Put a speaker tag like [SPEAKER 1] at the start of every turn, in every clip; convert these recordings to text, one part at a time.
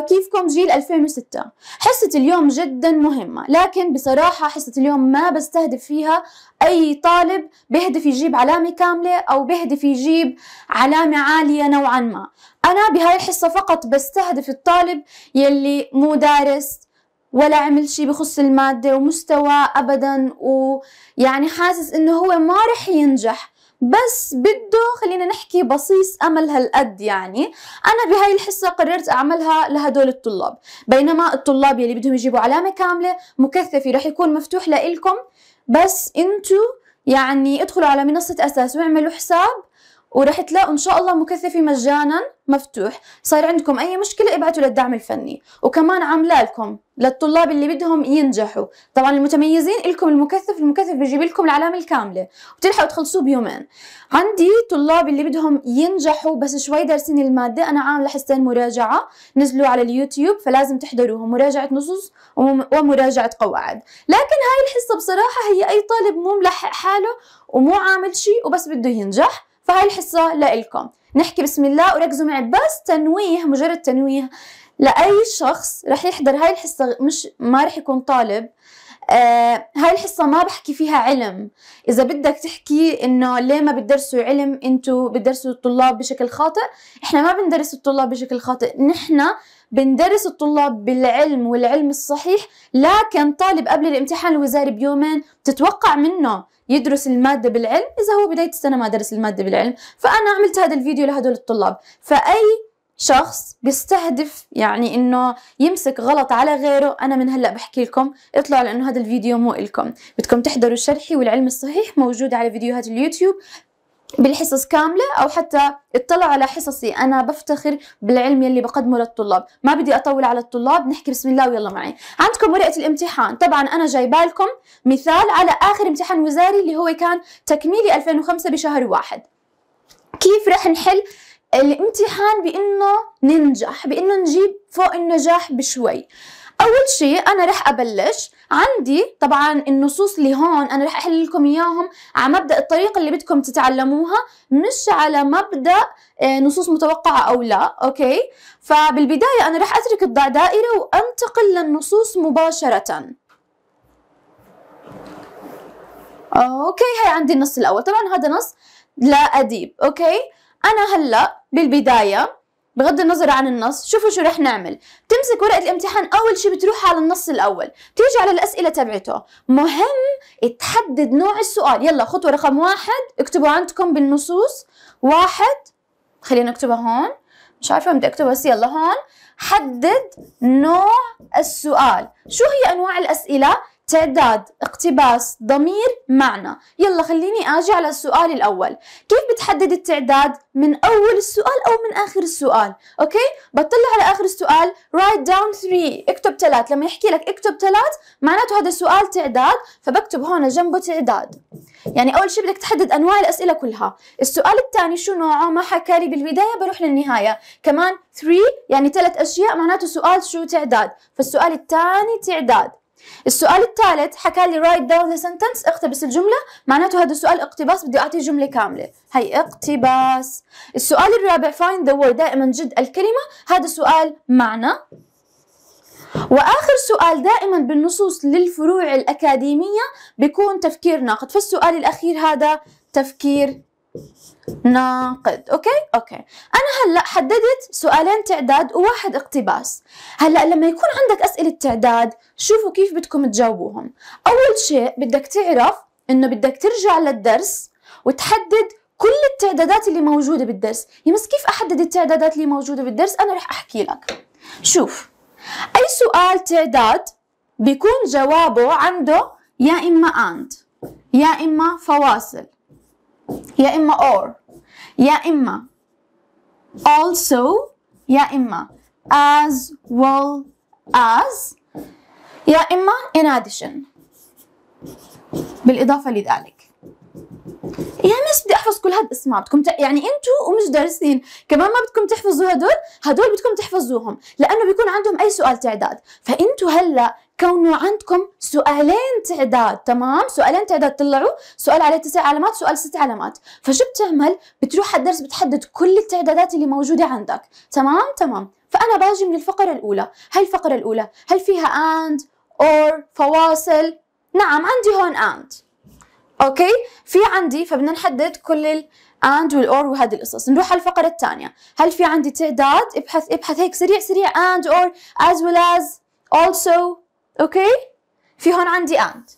[SPEAKER 1] كيفكم جيل 2006 حصة اليوم جدا مهمة لكن بصراحة حصة اليوم ما بستهدف فيها أي طالب بهدف يجيب علامة كاملة أو بهدف يجيب علامة عالية نوعا ما أنا بهاي الحصة فقط بستهدف الطالب يلي مو دارس ولا عمل شي بخص المادة ومستوى أبدا ويعني حاسس إنه هو ما رح ينجح بس بده خلينا نحكي بصيص امل هالقد يعني انا بهاي الحصه قررت اعملها لهدول الطلاب بينما الطلاب يلي بدهم يجيبوا علامه كامله مكثفة رح يكون مفتوح لإلكم بس انتو يعني ادخلوا على منصه اساس واعملوا حساب ورح تلاقوا ان شاء الله مكثفي مجانا مفتوح صار عندكم اي مشكله ابعتوا للدعم الفني وكمان عامله لكم للطلاب اللي بدهم ينجحوا طبعا المتميزين لكم المكثف المكثف بيجيب لكم العلامه الكامله وبتلحقوا تخلصوه بيومين عندي طلاب اللي بدهم ينجحوا بس شوي دارسين الماده انا عامله حصتين مراجعه نزلوا على اليوتيوب فلازم تحضروهم مراجعه نصوص ومراجعه قواعد لكن هاي الحصه بصراحه هي اي طالب مو ملحق حاله ومو عامل شيء وبس بده ينجح فهاي الحصة لإلكم نحكي بسم الله وركزوا معي بس تنويه مجرد تنويه لأي شخص رح يحضر هاي الحصة مش ما رح يكون طالب آه هاي الحصة ما بحكي فيها علم إذا بدك تحكي إنه ليه ما بتدرسوا علم أنتوا بتدرسوا الطلاب بشكل خاطئ إحنا ما بندرس الطلاب بشكل خاطئ نحن بندرس الطلاب بالعلم والعلم الصحيح لكن طالب قبل الامتحان الوزاري بيومين بتتوقع منه يدرس المادة بالعلم إذا هو بداية السنة ما درس المادة بالعلم فأنا عملت هذا الفيديو لهدول الطلاب فأي شخص بيستهدف يعني انه يمسك غلط على غيره انا من هلا بحكي لكم اطلعوا لانه هذا الفيديو مو الكم بدكم تحضروا شرحي والعلم الصحيح موجود على فيديوهات اليوتيوب بالحصص كاملة أو حتى اطلعوا على حصصي أنا بفتخر بالعلم يلي بقدمه للطلاب ما بدي أطول على الطلاب نحكي بسم الله ويلا معي عندكم ورقة الامتحان طبعا أنا جايبالكم مثال على آخر امتحان وزاري اللي هو كان تكميلي 2005 بشهر واحد كيف رح نحل الامتحان بانه ننجح بانه نجيب فوق النجاح بشوي اول شيء انا رح ابلش عندي طبعا النصوص اللي هون انا رح احل لكم اياهم على مبدا الطريقه اللي بدكم تتعلموها مش على مبدا آه، نصوص متوقعه او لا اوكي فبالبدايه انا رح اترك الضع دائره وانتقل للنصوص مباشره اوكي هي عندي النص الاول طبعا هذا نص لا اديب اوكي انا هلا بالبدايه بغض النظر عن النص شوفوا شو رح نعمل بتمسك ورقه الامتحان اول شيء بتروح على النص الاول بتيجي على الاسئله تبعته مهم تحدد نوع السؤال يلا خطوه رقم واحد اكتبوا عندكم بالنصوص واحد خلينا نكتبها هون مش عارفه بدي اكتبها بس يلا هون حدد نوع السؤال شو هي انواع الاسئله تعداد اقتباس ضمير معنى يلا خليني اجي على السؤال الاول كيف بتحدد التعداد من اول السؤال او من اخر السؤال اوكي بطلع على اخر السؤال write down three اكتب ثلاث لما يحكي لك اكتب ثلاث معناته هذا السؤال تعداد فبكتب هون جنبه تعداد يعني اول شيء بدك تحدد انواع الاسئله كلها السؤال الثاني شو نوعه ما حكى لي بالبدايه بروح للنهايه كمان three يعني ثلاث اشياء معناته سؤال شو تعداد فالسؤال الثاني تعداد السؤال الثالث حكى لي write down the sentence اقتبس الجملة معناته هذا السؤال اقتباس بدي أعطيه جملة كاملة هي اقتباس السؤال الرابع find the word دائما جد الكلمة هذا سؤال معنى واخر سؤال دائما بالنصوص للفروع الاكاديميه بيكون تفكير ناقد فالسؤال الاخير هذا تفكير ناقد اوكي اوكي انا هلا حددت سؤالين تعداد وواحد اقتباس هلا لما يكون عندك اسئله تعداد شوفوا كيف بدكم تجاوبوهم اول شيء بدك تعرف انه بدك ترجع للدرس وتحدد كل التعدادات اللي موجوده بالدرس يا مس كيف احدد التعدادات اللي موجوده بالدرس انا رح احكي لك شوف اي سؤال تعداد بيكون جوابه عنده يا اما اند يا اما فواصل يا إما or يا إما also يا إما as well as يا إما in addition بالإضافة لذلك يا ناس بدي احفظ كل هاد الاسماء بدكم ت... يعني أنتوا ومش دارسين كمان ما بدكم تحفظوا هدول هدول بدكم تحفظوهم لانه بيكون عندهم اي سؤال تعداد فأنتوا هلا كونه عندكم سؤالين تعداد تمام سؤالين تعداد طلعوا سؤال عليه تسع علامات سؤال ست علامات فشو بتعمل بتروح على الدرس بتحدد كل التعدادات اللي موجوده عندك تمام تمام فانا باجي من الفقره الاولى هاي الفقره الاولى هل فيها اند اور فواصل نعم عندي هون اند اوكي في عندي فبدنا نحدد كل ال and والاور وهذه القصص نروح على الفقره الثانيه هل في عندي تعداد ابحث ابحث هيك سريع سريع and or as well as also اوكي في هون عندي اند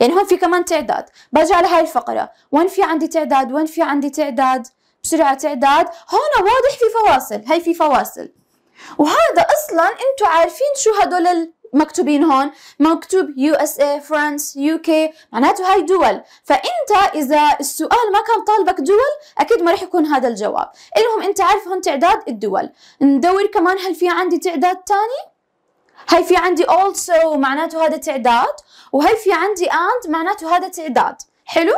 [SPEAKER 1] يعني هون في كمان تعداد برجع هاي الفقرة وين في عندي تعداد وين في عندي تعداد بسرعة تعداد هون واضح في فواصل هاي في فواصل وهذا اصلا انتم عارفين شو هدول المكتوبين هون مكتوب يو اس فرانس يو كي معناته هاي دول فانت اذا السؤال ما كان طالبك دول اكيد ما راح يكون هذا الجواب المهم انت عارف هون تعداد الدول ندور كمان هل في عندي تعداد تاني هي في عندي also معناته هذا تعداد وهي في عندي and معناته هذا تعداد حلو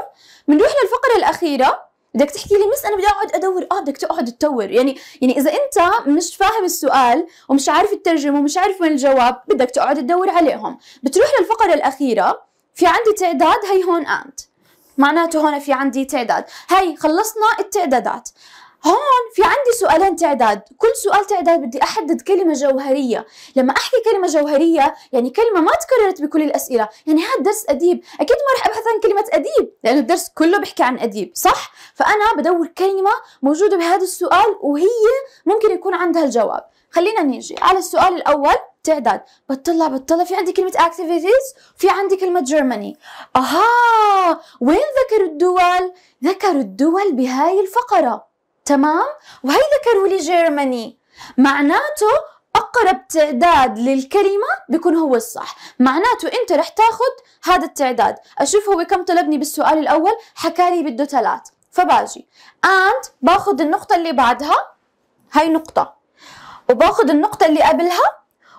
[SPEAKER 1] بنروح للفقره الاخيره بدك تحكي لي مس انا بدي اقعد ادور اه بدك تقعد تدور يعني يعني اذا انت مش فاهم السؤال ومش عارف الترجمه ومش عارف وين الجواب بدك تقعد تدور عليهم بتروح للفقره الاخيره في عندي تعداد هي هون and معناته هون في عندي تعداد هي خلصنا التعدادات هون في عندي سؤالين تعداد كل سؤال تعداد بدي أحدد كلمة جوهرية لما أحكي كلمة جوهرية يعني كلمة ما تكررت بكل الأسئلة يعني هذا درس أديب أكيد ما رح أبحث عن كلمة أديب لأنه الدرس كله بيحكي عن أديب صح؟ فأنا بدور كلمة موجودة بهذا السؤال وهي ممكن يكون عندها الجواب خلينا نيجي على السؤال الأول تعداد بتطلع بتطلع في عندي كلمة activities في عندي كلمة Germany أها وين ذكروا الدول؟ ذكروا الدول بهاي الفقرة تمام وهي ذكروا لي جيرماني معناته اقرب تعداد للكلمه بيكون هو الصح معناته انت رح تاخذ هذا التعداد اشوف هو كم طلبني بالسؤال الاول حكالي بده ثلاث فباجي and باخذ النقطه اللي بعدها هاي نقطه وباخذ النقطه اللي قبلها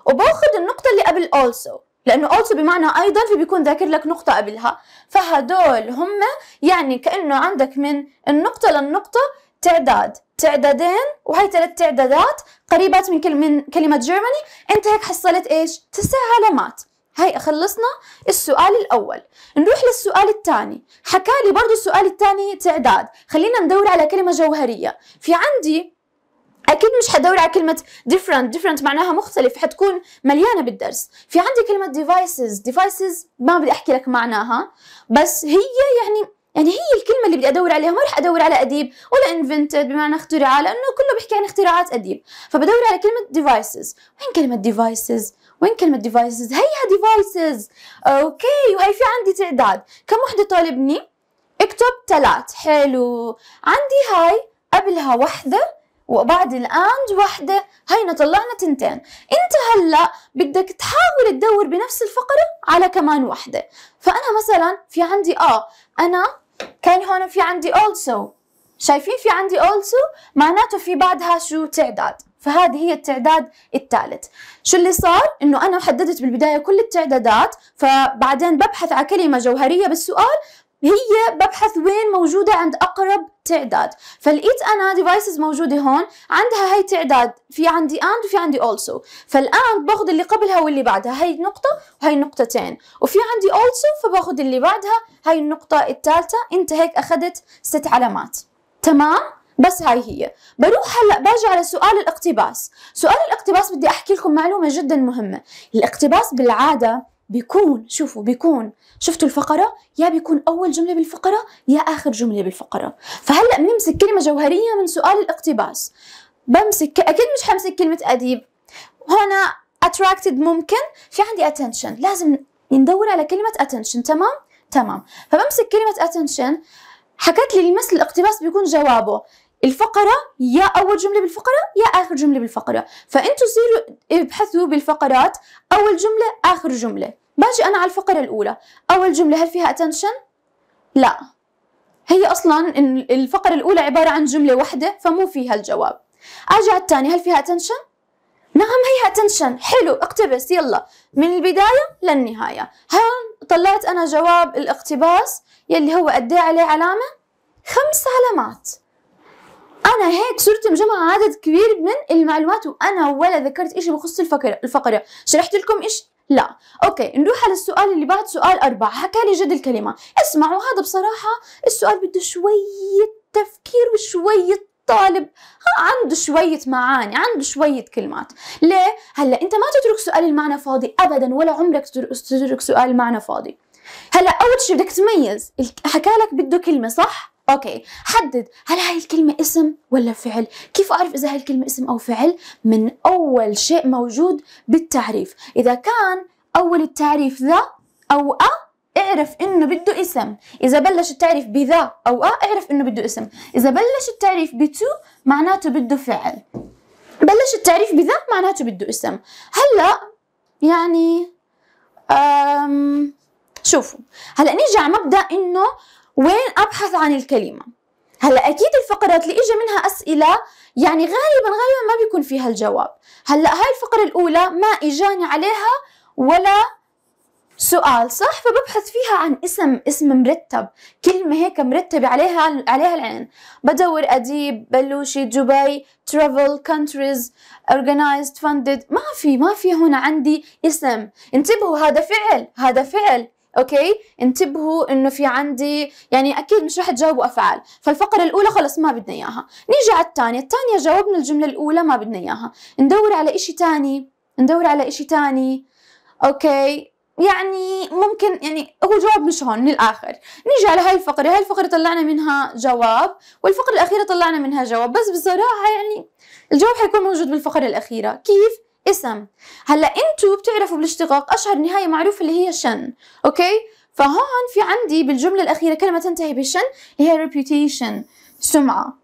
[SPEAKER 1] وباخذ النقطه اللي قبل also لانه also بمعنى ايضا فبيكون ذاكر لك نقطه قبلها فهدول هم يعني كانه عندك من النقطه للنقطه تعداد تعدادين وهي ثلاث تعدادات قريبات من كلمة من كلمة جيرماني أنت هيك حصلت إيش؟ تسع علامات هي خلصنا السؤال الأول نروح للسؤال الثاني حكى لي برضو السؤال الثاني تعداد خلينا ندور على كلمة جوهرية في عندي اكيد مش حدور على كلمه different different معناها مختلف حتكون مليانه بالدرس في عندي كلمه devices devices ما بدي احكي لك معناها بس هي يعني يعني هي الكلمة اللي بدي أدور عليها ما رح أدور على أديب ولا invented بمعنى اختراع لأنه كله بيحكي عن اختراعات أديب فبدور على كلمة devices وين كلمة devices وين كلمة devices هيها devices أوكي وهي في عندي تعداد كم وحدة طالبني اكتب ثلاث حلو عندي هاي قبلها وحدة وبعد الآند وحدة هينا طلعنا تنتين انت هلأ بدك تحاول تدور بنفس الفقرة على كمان وحدة فأنا مثلا في عندي آه انا كان هون في عندي also شايفين في عندي also معناته في بعدها شو تعداد فهذه هي التعداد الثالث شو اللي صار انه انا حددت بالبدايه كل التعدادات فبعدين ببحث على كلمه جوهريه بالسؤال هي ببحث وين موجودة عند أقرب تعداد فلقيت أنا devices موجودة هون عندها هي تعداد في عندي and وفي عندي also فالآن باخذ اللي قبلها واللي بعدها هي نقطة وهي نقطتين وفي عندي also فباخذ اللي بعدها هي النقطة الثالثة أنت هيك أخذت ست علامات تمام؟ بس هاي هي بروح هلا باجي على سؤال الاقتباس سؤال الاقتباس بدي احكي لكم معلومه جدا مهمه الاقتباس بالعاده بيكون شوفوا بيكون شفتوا الفقرة يا بيكون أول جملة بالفقرة يا آخر جملة بالفقرة فهلأ بنمسك كلمة جوهرية من سؤال الاقتباس بمسك أكيد مش حمسك كلمة أديب هنا attracted ممكن في عندي attention لازم ندور على كلمة attention تمام؟ تمام فبمسك كلمة attention حكت لي المثل الاقتباس بيكون جوابه الفقرة يا أول جملة بالفقرة يا آخر جملة بالفقرة فأنتوا صيروا ابحثوا بالفقرات أول جملة آخر جملة باجي أنا على الفقرة الأولى أول جملة هل فيها attention؟ لا هي أصلا الفقرة الأولى عبارة عن جملة واحدة فمو فيها الجواب أجي على الثانية هل فيها attention؟ نعم هي attention حلو اقتبس يلا من البداية للنهاية هون طلعت أنا جواب الاقتباس يلي هو قد عليه علامة؟ خمس علامات انا هيك صرت مجمع عدد كبير من المعلومات وانا ولا ذكرت اشي بخص الفقره الفقره شرحت لكم ايش لا اوكي نروح على السؤال اللي بعد سؤال أربعة حكى لي جد الكلمه اسمعوا هذا بصراحه السؤال بده شويه تفكير وشويه طالب عنده شوية معاني عنده شوية كلمات ليه؟ هلا أنت ما تترك سؤال المعنى فاضي أبدا ولا عمرك تترك سؤال المعنى فاضي هلا أول شيء بدك تميز حكالك بده كلمة صح؟ اوكي حدد هل هاي الكلمة اسم ولا فعل كيف اعرف اذا هاي الكلمة اسم او فعل من اول شيء موجود بالتعريف اذا كان اول التعريف ذا او أ اعرف انه بده اسم اذا بلش التعريف بذا او أ اعرف انه بده اسم اذا بلش التعريف بتو معناته بده فعل بلش التعريف بذا معناته بده اسم هلا يعني أم شوفوا هلا نيجي على مبدا انه وين أبحث عن الكلمة هلا اكيد الفقرات اللي اجى منها اسئله يعني غالبا غالبا ما بيكون فيها الجواب هلا هاي الفقره الاولى ما اجاني عليها ولا سؤال صح فببحث فيها عن اسم اسم مرتب كلمه هيك مرتبه عليها عليها العين بدور اديب بلوشي دبي ترافل كونتريز organized funded ما في ما في هنا عندي اسم انتبهوا هذا فعل هذا فعل اوكي انتبهوا انه في عندي يعني اكيد مش رح تجاوبوا افعال فالفقره الاولى خلص ما بدنا اياها نيجي على الثانيه الثانيه جاوبنا الجمله الاولى ما بدنا اياها ندور على إشي ثاني ندور على إشي ثاني اوكي يعني ممكن يعني هو جواب مش هون من الاخر نيجي على هاي الفقره هاي الفقره طلعنا منها جواب والفقره الاخيره طلعنا منها جواب بس بصراحه يعني الجواب حيكون موجود بالفقره الاخيره كيف اسم هلا انتو بتعرفوا بالاشتقاق اشهر نهايه معروفه اللي هي شن اوكي فهون في عندي بالجمله الاخيره كلمه تنتهي بشن هي reputation سمعه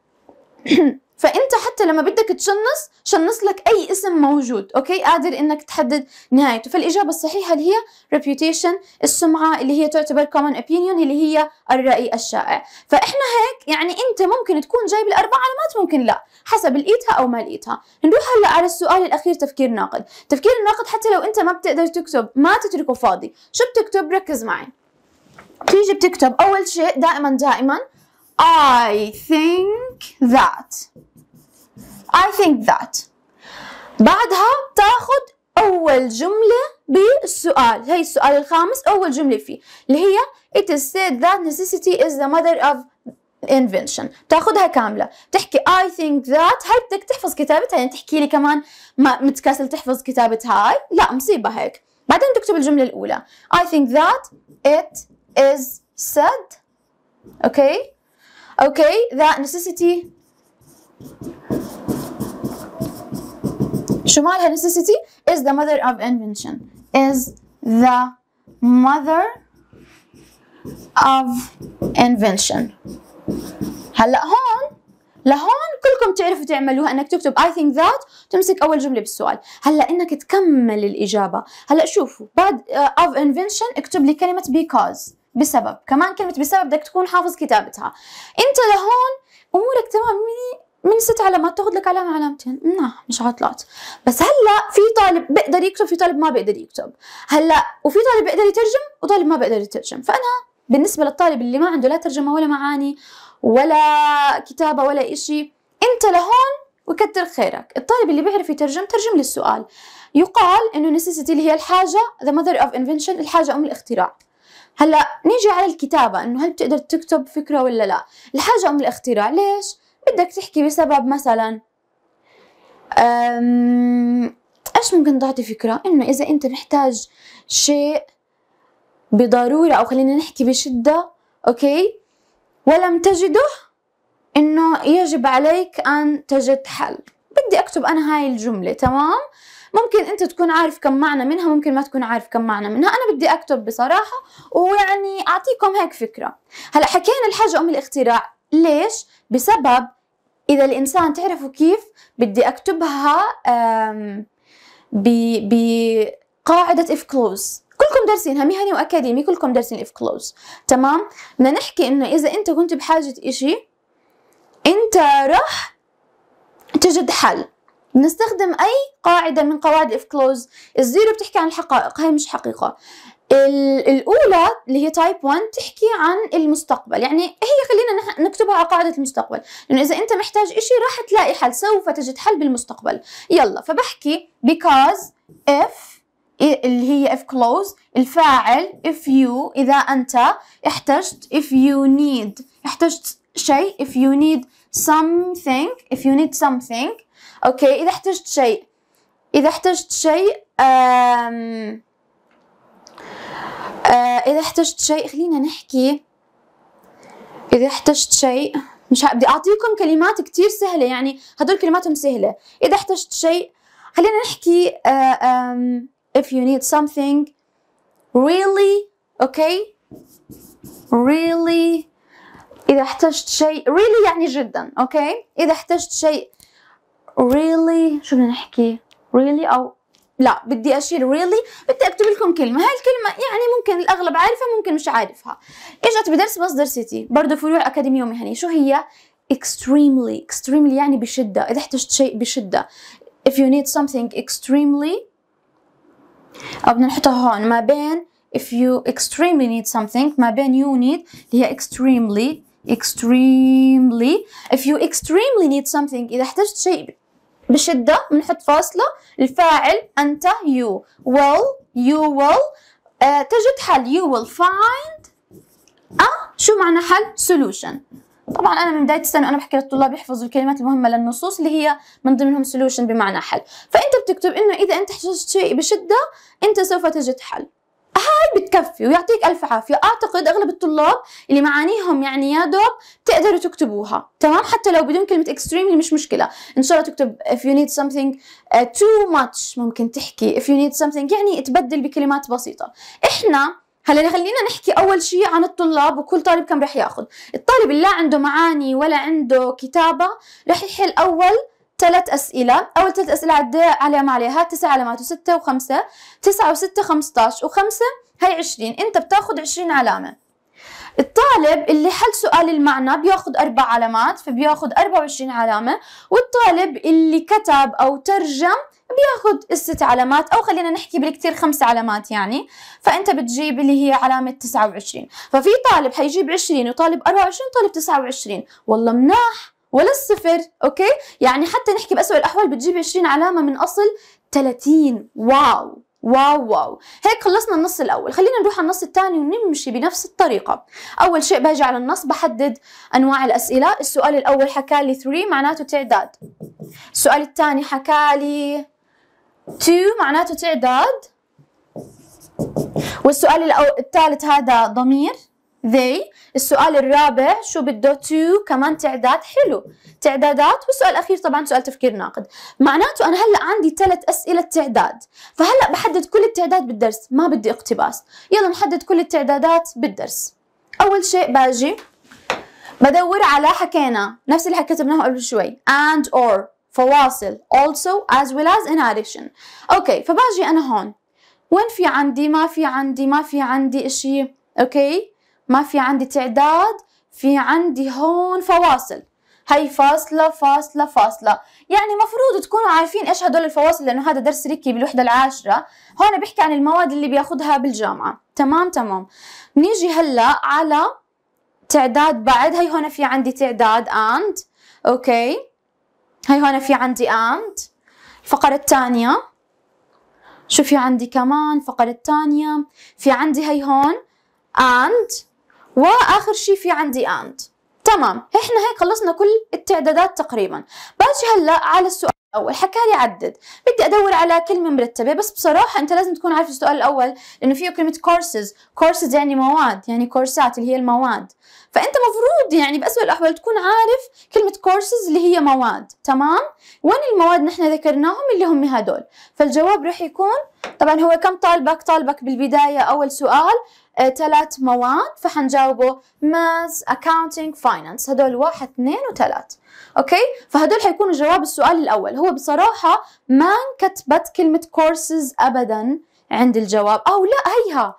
[SPEAKER 1] فانت حتى لما بدك تشنص شنص لك اي اسم موجود اوكي قادر انك تحدد نهايته فالاجابه الصحيحه اللي هي reputation السمعه اللي هي تعتبر common opinion اللي هي الراي الشائع فاحنا هيك يعني انت ممكن تكون جايب الاربع علامات ممكن لا حسب لقيتها او ما لقيتها نروح هلا على السؤال الاخير تفكير ناقد تفكير الناقد حتى لو انت ما بتقدر تكتب ما تتركه فاضي شو بتكتب ركز معي تيجي بتكتب اول شيء دائما دائما I think that I think that بعدها تاخذ أول جملة بالسؤال هي السؤال الخامس أول جملة فيه اللي هي It is said that necessity is the mother of invention تاخذها كاملة بتحكي I think that هاي بدك تحفظ كتابتها يعني تحكي لي كمان ما متكاسل تحفظ كتابة هاي لا مصيبة هيك بعدين تكتب الجملة الأولى I think that it is said okay okay that necessity شو مالها necessity is the mother of invention is the mother of invention هلا هون لهون كلكم تعرفوا تعملوها انك تكتب I think that تمسك اول جمله بالسؤال هلا انك تكمل الاجابه هلا شوفوا بعد آه، of invention اكتب لي كلمه because بسبب كمان كلمه بسبب بدك تكون حافظ كتابتها انت لهون امورك تمام من ست علامات تاخذ لك علامه علامتين نعم مش عطلات بس هلا في طالب بيقدر يكتب في طالب ما بيقدر يكتب هلا وفي طالب بيقدر يترجم وطالب ما بيقدر يترجم فانا بالنسبه للطالب اللي ما عنده لا ترجمه ولا معاني ولا كتابه ولا إشي انت لهون وكتر خيرك الطالب اللي بيعرف يترجم ترجم لي السؤال يقال انه necessity اللي هي الحاجه the mother of invention الحاجه ام الاختراع هلا نيجي على الكتابه انه هل بتقدر تكتب فكره ولا لا الحاجه ام الاختراع ليش بدك تحكي بسبب مثلا ايش ممكن تعطي فكره انه اذا انت محتاج شيء بضروره او خلينا نحكي بشده اوكي ولم تجده انه يجب عليك ان تجد حل بدي اكتب انا هاي الجمله تمام ممكن انت تكون عارف كم معنى منها ممكن ما تكون عارف كم معنى منها انا بدي اكتب بصراحه ويعني اعطيكم هيك فكره هلا حكينا الحاجه ام الاختراع ليش بسبب إذا الإنسان تعرفوا كيف بدي أكتبها بقاعدة إف كلوز كلكم دارسينها مهني وأكاديمي كلكم دارسين إف كلوز تمام بدنا نحكي إنه إذا أنت كنت بحاجة إشي أنت رح تجد حل بنستخدم أي قاعدة من قواعد إف كلوز الزيرو بتحكي عن الحقائق هاي مش حقيقة الأولى اللي هي تايب 1 تحكي عن المستقبل يعني هي خلينا نكتبها على قاعدة المستقبل لأنه إذا أنت محتاج إشي راح تلاقي حل سوف تجد حل بالمستقبل يلا فبحكي because if إيه، اللي هي if close الفاعل if you إذا أنت احتجت if you need احتجت شيء if you need something if you need something أوكي إذا احتجت شيء إذا احتجت شيء أم آه اذا احتجت شيء خلينا نحكي اذا احتجت شيء مش بدي اعطيكم كلمات كثير سهله يعني هدول كلماتهم سهله اذا احتجت شيء خلينا نحكي uh, um, if you need something really okay really إذا احتجت شيء really يعني جدا okay إذا احتجت شيء really شو بدنا نحكي really أو لا بدي اشيل ريلي بدي اكتب لكم كلمه هاي الكلمه يعني ممكن الاغلب عارفها ممكن مش عارفها اجت بدرس مصدر سيتي برضه فروع اكاديميه ومهنيه شو هي extremely extremely يعني بشده اذا احتجت شيء بشده if you need something extremely او بدنا نحطها هون ما بين if you extremely need something ما بين you need اللي هي extremely extremely if you extremely need something إذا احتجت شيء بشدة بنحط فاصلة الفاعل أنت you will you will آه تجد حل you will find a شو معنى حل solution طبعا انا من بدايه السنه انا بحكي للطلاب يحفظوا الكلمات المهمه للنصوص اللي هي من ضمنهم سولوشن بمعنى حل فانت بتكتب انه اذا انت حجزت شيء بشده انت سوف تجد حل هاي بتكفي ويعطيك الف عافيه اعتقد اغلب الطلاب اللي معانيهم يعني يا دوب تقدروا تكتبوها تمام حتى لو بدون كلمه اكستريم مش مشكله ان شاء الله تكتب if you need something uh, too much ممكن تحكي if you need something يعني تبدل بكلمات بسيطه احنا هلا خلينا نحكي اول شيء عن الطلاب وكل طالب كم رح ياخذ الطالب اللي لا عنده معاني ولا عنده كتابه رح يحل اول ثلاث أسئلة أول ثلاث أسئلة عدي علامة عليها تسع علامات وستة وخمسة تسعة وستة خمستاش وخمسة هي عشرين أنت بتاخد عشرين علامة الطالب اللي حل سؤال المعنى بياخد أربع علامات فبياخد أربعة وعشرين علامة والطالب اللي كتب أو ترجم بياخد الست علامات أو خلينا نحكي بالكتير خمس علامات يعني فأنت بتجيب اللي هي علامة تسعة وعشرين ففي طالب حيجيب عشرين وطالب أربعة وعشرين وطالب تسعة وعشرين والله مناح ولا الصفر اوكي يعني حتى نحكي باسوء الأحوال بتجيبي 20 علامة من أصل 30 واو واو واو هيك خلصنا النص الاول خلينا نروح على النص الثاني ونمشي بنفس الطريقه اول شيء باجي على النص بحدد انواع الاسئله السؤال الاول حكى لي 3 معناته تعداد السؤال الثاني حكى لي 2 معناته تعداد والسؤال الثالث هذا ضمير they السؤال الرابع شو بده to كمان تعداد حلو تعدادات والسؤال الأخير طبعا سؤال تفكير ناقد معناته أنا هلأ عندي ثلاث أسئلة تعداد فهلأ بحدد كل التعداد بالدرس ما بدي اقتباس يلا نحدد كل التعدادات بالدرس أول شيء باجي بدور على حكينا نفس اللي حكتبناه قبل شوي and or فواصل also as well as in addition اوكي فباجي انا هون وين في عندي ما في عندي ما في عندي اشي اوكي ما في عندي تعداد في عندي هون فواصل هي فاصلة فاصلة فاصلة يعني مفروض تكونوا عارفين ايش هدول الفواصل لانه هذا درس ريكي بالوحدة العاشرة هون بحكي عن المواد اللي بياخدها بالجامعة تمام تمام نيجي هلا على تعداد بعد هي هون في عندي تعداد and اوكي هي هون في عندي and الفقرة الثانية شو في عندي كمان الفقرة الثانية في عندي هي هون and واخر شي في عندي اند تمام احنا هيك خلصنا كل التعدادات تقريبا باجي هلا على السؤال الاول حكى لي عدد بدي ادور على كلمه مرتبه بس بصراحه انت لازم تكون عارف السؤال الاول لانه فيه كلمه كورسز كورسز يعني مواد يعني كورسات اللي هي المواد فانت مفروض يعني باسوء الاحوال تكون عارف كلمه كورسز اللي هي مواد تمام وين المواد نحن ذكرناهم اللي هم هدول فالجواب راح يكون طبعا هو كم طالبك طالبك بالبدايه اول سؤال ثلاث آه، مواد فحنجاوبه ماز اكاونتنج فاينانس هدول واحد اثنين وثلاث اوكي فهدول حيكونوا جواب السؤال الاول هو بصراحه ما انكتبت كلمه كورسز ابدا عند الجواب او لا هيها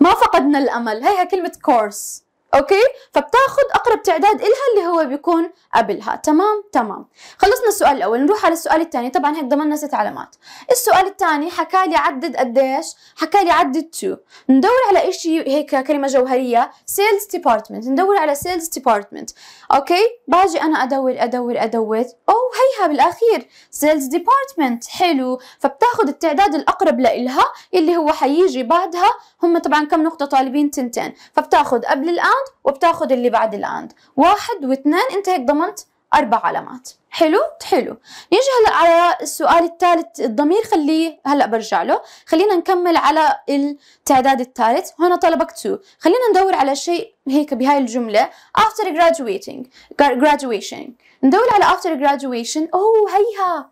[SPEAKER 1] ما فقدنا الامل هيها كلمه كورس اوكي فبتاخذ اقرب تعداد الها اللي هو بيكون قبلها تمام تمام خلصنا السؤال الاول نروح على السؤال الثاني طبعا هيك ضمننا ست علامات السؤال الثاني حكى لي عدد قديش حكى لي عدد 2 ندور على شيء هيك كلمه جوهريه سيلز ديبارتمنت ندور على سيلز ديبارتمنت اوكي باجي انا ادور ادور ادور او هيها بالاخير سيلز ديبارتمنت حلو فبتاخذ التعداد الاقرب لها اللي هو حيجي بعدها هم طبعا كم نقطه طالبين تنتين فبتاخذ قبل الاند وبتاخذ اللي بعد الاند واحد واثنين انت هيك ضمنت اربع علامات حلو حلو نيجي هلا على السؤال الثالث الضمير خليه هلا برجع له خلينا نكمل على التعداد الثالث هنا طلبك تو خلينا ندور على شيء هيك بهاي الجمله after graduating graduation ندور على after graduation اوه هيها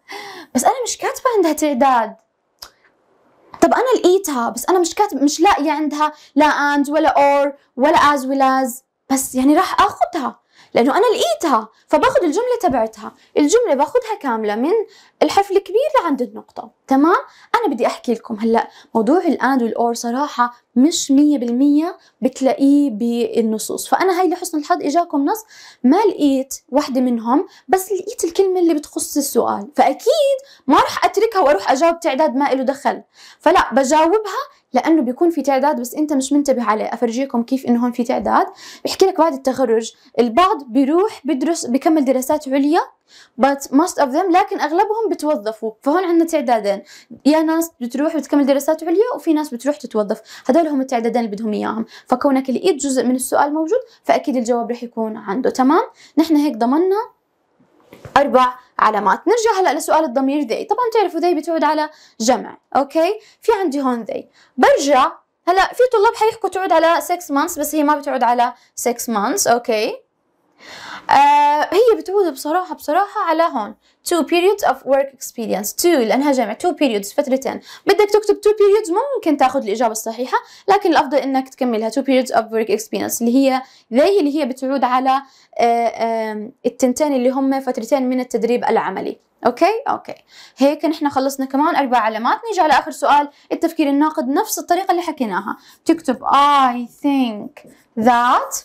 [SPEAKER 1] بس انا مش كاتبه عندها تعداد طب انا لقيتها بس انا مش كاتب مش لاقيه عندها لا اند ولا اور ولا از ولا از بس يعني راح اخذها لانه انا لقيتها فباخذ الجمله تبعتها الجمله باخذها كامله من الحفل الكبير لعند النقطه تمام انا بدي احكي لكم هلا موضوع الاند والاور صراحه مش 100% بتلاقيه بالنصوص فانا هاي لحسن الحظ اجاكم نص ما لقيت وحده منهم بس لقيت الكلمه اللي بتخص السؤال فاكيد ما راح اتركها واروح اجاوب تعداد ما له دخل فلا بجاوبها لانه بيكون في تعداد بس انت مش منتبه عليه افرجيكم كيف انه هون في تعداد بحكي لك بعد التخرج البعض بيروح بدرس بكمل دراسات عليا but most of them لكن اغلبهم بتوظفوا فهون عندنا تعدادين يا ناس بتروح بتكمل دراسات عليا وفي ناس بتروح تتوظف هدول هم التعدادين اللي بدهم اياهم فكونك لقيت جزء من السؤال موجود فاكيد الجواب رح يكون عنده تمام نحن هيك ضمننا اربع علامات نرجع هلا لسؤال الضمير they طبعا بتعرفوا they بتعود على جمع اوكي في عندي هون they برجع هلا في طلاب حيحكوا تعود على 6 months بس هي ما بتعود على 6 months اوكي آه هي بتعود بصراحة بصراحة على هون two periods of work experience two لأنها جمع two periods فترتين بدك تكتب two periods ممكن تاخذ الإجابة الصحيحة لكن الأفضل إنك تكملها two periods of work experience اللي هي ذي اللي هي بتعود على آه آه التنتين اللي هم فترتين من التدريب العملي اوكي اوكي هيك نحن خلصنا كمان اربع علامات نيجي على اخر سؤال التفكير الناقد نفس الطريقه اللي حكيناها تكتب I think that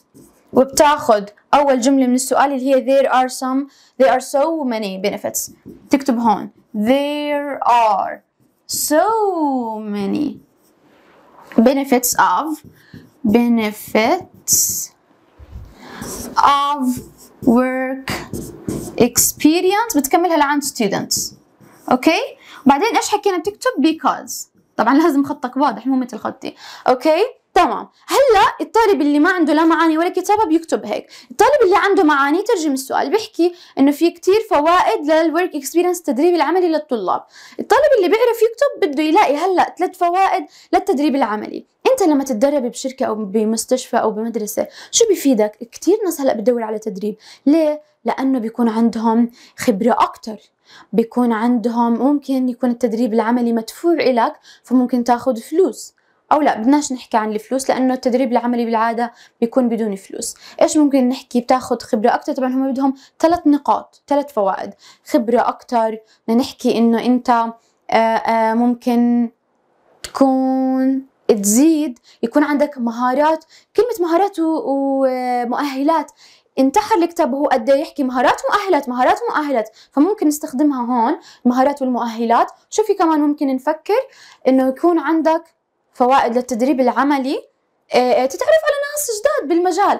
[SPEAKER 1] وبتاخذ أول جملة من السؤال اللي هي there are some there are so many benefits تكتب هون there are so many benefits of benefits of work experience بتكملها لعند students اوكي okay? بعدين ايش حكينا بتكتب because طبعا لازم خطك واضح مو مثل خطي اوكي okay? تمام هلا الطالب اللي ما عنده لا معاني ولا كتابه بيكتب هيك الطالب اللي عنده معاني ترجم السؤال بيحكي انه في كتير فوائد للورك اكسبيرينس التدريب العملي للطلاب الطالب اللي بيعرف يكتب بده يلاقي هلا ثلاث فوائد للتدريب العملي انت لما تتدرب بشركه او بمستشفى او بمدرسه شو بيفيدك كتير ناس هلا بتدور على تدريب ليه لانه بيكون عندهم خبره اكثر بيكون عندهم ممكن يكون التدريب العملي مدفوع لك فممكن تاخذ فلوس او لا بدناش نحكي عن الفلوس لانه التدريب العملي بالعاده بيكون بدون فلوس ايش ممكن نحكي بتاخذ خبره اكثر طبعا هم بدهم ثلاث نقاط ثلاث فوائد خبره اكثر بدنا نحكي انه انت آه، آه، ممكن تكون تزيد يكون عندك مهارات كلمة مهارات ومؤهلات انتحر الكتاب هو قد إيه يحكي مهارات مؤهلات مهارات مؤهلات فممكن نستخدمها هون المهارات والمؤهلات شوفي كمان ممكن نفكر انه يكون عندك فوائد للتدريب العملي آه، آه، تتعرف على ناس جداد بالمجال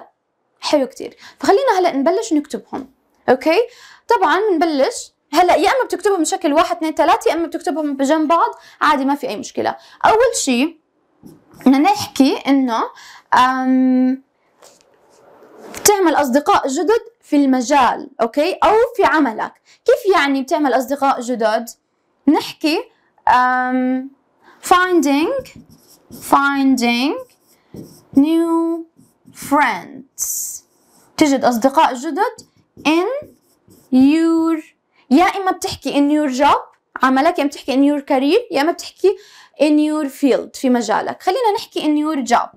[SPEAKER 1] حلو كتير فخلينا هلا نبلش نكتبهم اوكي طبعا بنبلش هلا يا اما بتكتبهم بشكل واحد اثنين ثلاثة يا اما بتكتبهم بجنب بعض عادي ما في اي مشكلة اول شيء بدنا نحكي انه بتعمل اصدقاء جدد في المجال اوكي او في عملك كيف يعني بتعمل اصدقاء جدد نحكي um, finding finding new friends تجد أصدقاء جدد in your يا إما بتحكي in your job عملك يا بتحكي in your career يا إما بتحكي in your field في مجالك خلينا نحكي in your job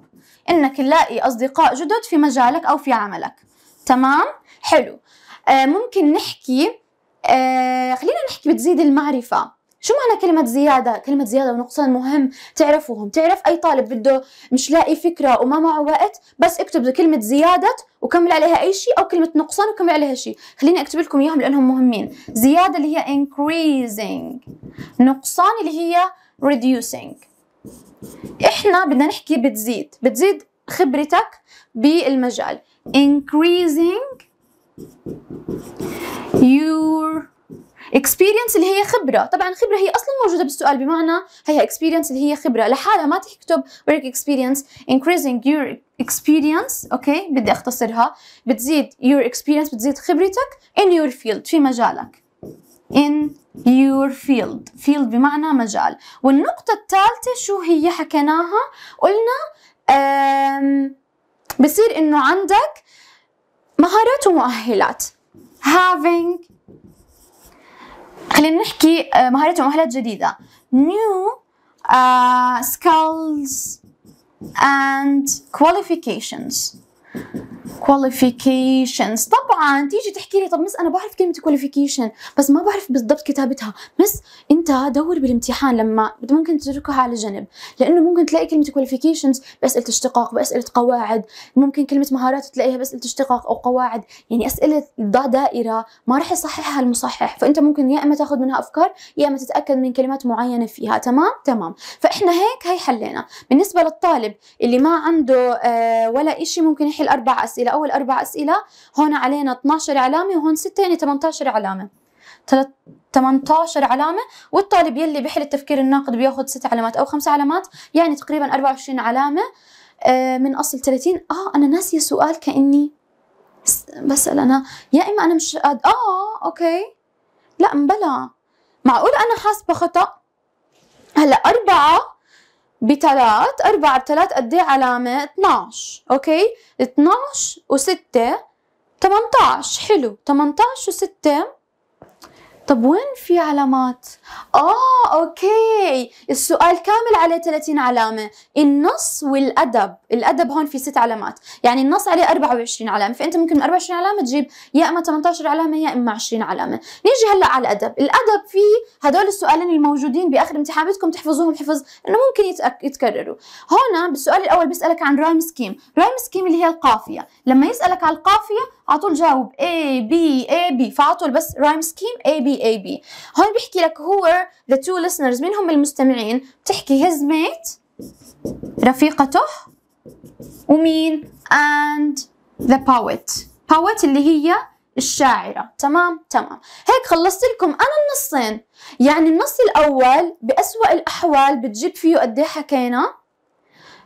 [SPEAKER 1] إنك نلاقي أصدقاء جدد في مجالك أو في عملك تمام حلو آه ممكن نحكي آه خلينا نحكي بتزيد المعرفة شو معنى كلمة زيادة؟ كلمة زيادة ونقصان مهم تعرفوهم، تعرف أي طالب بده مش لاقي فكرة وما معه وقت بس اكتب كلمة زيادة وكمل عليها أي شيء أو كلمة نقصان وكمل عليها شيء، خليني أكتب لكم إياهم لأنهم مهمين، زيادة اللي هي increasing، نقصان اللي هي reducing. إحنا بدنا نحكي بتزيد، بتزيد خبرتك بالمجال، increasing you اكسبيرينس اللي هي خبره طبعا خبره هي اصلا موجوده بالسؤال بمعنى هي اكسبيرينس اللي هي خبره لحالها ما تكتب ورك اكسبيرينس increasing your experience اوكي بدي اختصرها بتزيد your experience بتزيد خبرتك in your field في مجالك in your field field بمعنى مجال والنقطة الثالثة شو هي حكيناها قلنا بصير انه عندك مهارات ومؤهلات having خلينا نحكي مهارات ومهارات جديدة new uh, skills and qualifications كواليفيكيشنز طبعا تيجي تحكي لي طب مس انا بعرف كلمه كواليفيكيشن بس ما بعرف بالضبط كتابتها مس انت دور بالامتحان لما ممكن تتركها على جنب لانه ممكن تلاقي كلمه كواليفيكيشنز باسئله اشتقاق باسئله قواعد ممكن كلمه مهارات تلاقيها باسئله اشتقاق او قواعد يعني اسئله ضع دائره ما راح يصححها المصحح فانت ممكن يا اما تاخذ منها افكار يا اما تتاكد من كلمات معينه فيها تمام تمام فاحنا هيك هي حلينا بالنسبه للطالب اللي ما عنده آه، ولا شيء ممكن يحل اربع اسئله اسئله اول اربع اسئله هون علينا 12 علامه وهون 6 يعني 18 علامه 18 علامه والطالب يلي بحل التفكير الناقد بياخد 6 علامات او 5 علامات يعني تقريبا 24 علامه آه، من اصل 30 اه انا ناسيه سؤال كاني بسال انا يا اما انا مش قاد اه اوكي لا مبلا معقول انا حاسبه خطا هلا أربعة بثلاث أربعة بثلاث قد إيه علامة؟ 12 أوكي؟ 12 و6 18 حلو 18 و6 طب وين في علامات؟ آه أوكي السؤال كامل عليه 30 علامة النص والأدب الأدب هون في ست علامات يعني النص عليه 24 علامة فأنت ممكن من 24 علامة تجيب يا إما 18 علامة يا إما 20 علامة نيجي هلأ على الأدب الأدب فيه هدول السؤالين الموجودين بآخر امتحان بدكم تحفظوهم حفظ إنه ممكن يتأك... يتكرروا هنا بالسؤال الأول بيسألك عن رايم سكيم رايم سكيم اللي هي القافية لما يسألك على القافية على طول جاوب A B A B فعلى طول بس رايم سكيم A B A B هون بيحكي لك هو ذا تو listeners مين هم المستمعين بتحكي his mate رفيقته ومين and the poet poet اللي هي الشاعرة تمام تمام هيك خلصت لكم أنا النصين يعني النص الأول بأسوأ الأحوال بتجيب فيه قد إيه حكينا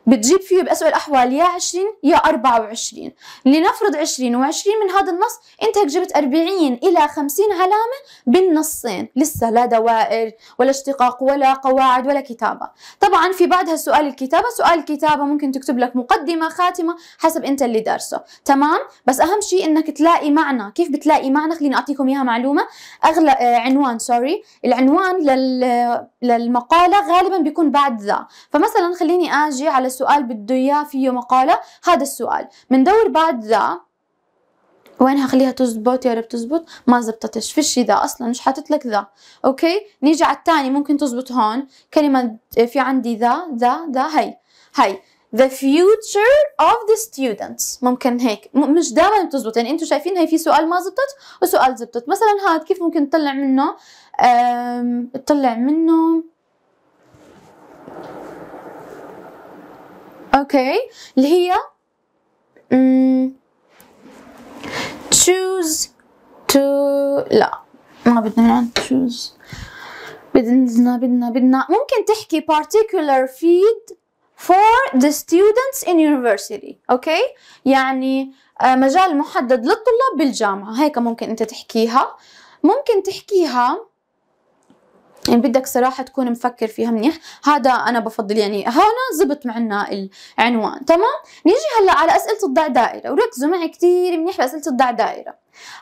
[SPEAKER 1] بتجيب فيه بأسوأ الأحوال يا 20 يا 24 لنفرض 20 و20 من هذا النص أنت هيك جبت 40 إلى 50 علامة بالنصين لسه لا دوائر ولا اشتقاق ولا قواعد ولا كتابة طبعا في بعدها سؤال الكتابة سؤال الكتابة ممكن تكتب لك مقدمة خاتمة حسب أنت اللي دارسه تمام بس أهم شيء أنك تلاقي معنى كيف بتلاقي معنى خليني أعطيكم إياها معلومة أغلى آه، عنوان سوري العنوان لل... للمقالة غالبا بيكون بعد ذا فمثلا خليني أجي على سؤال بده اياه فيه مقالة هذا السؤال بندور بعد ذا وين هخليها تزبط يا رب تزبط ما زبطتش فيش ذا اصلا مش حاطط لك ذا اوكي نيجي على الثاني ممكن تزبط هون كلمة في عندي ذا ذا ذا هي هي the future of the students ممكن هيك مش دائما بتزبط يعني انتم شايفين هي في سؤال ما زبطت وسؤال زبطت مثلا هاد كيف ممكن تطلع منه تطلع منه اوكي اللي هي choose to لا ما بدنا choose بدنا بدنا بدنا ممكن تحكي particular feed for the students in university اوكي يعني آه، مجال محدد للطلاب بالجامعة هيك ممكن انت تحكيها ممكن تحكيها يعني بدك صراحة تكون مفكر فيها منيح هذا أنا بفضل يعني هنا زبط معنا العنوان تمام نيجي هلأ على أسئلة الضع دائرة وركزوا معي كتير منيح بأسئلة الضع دائرة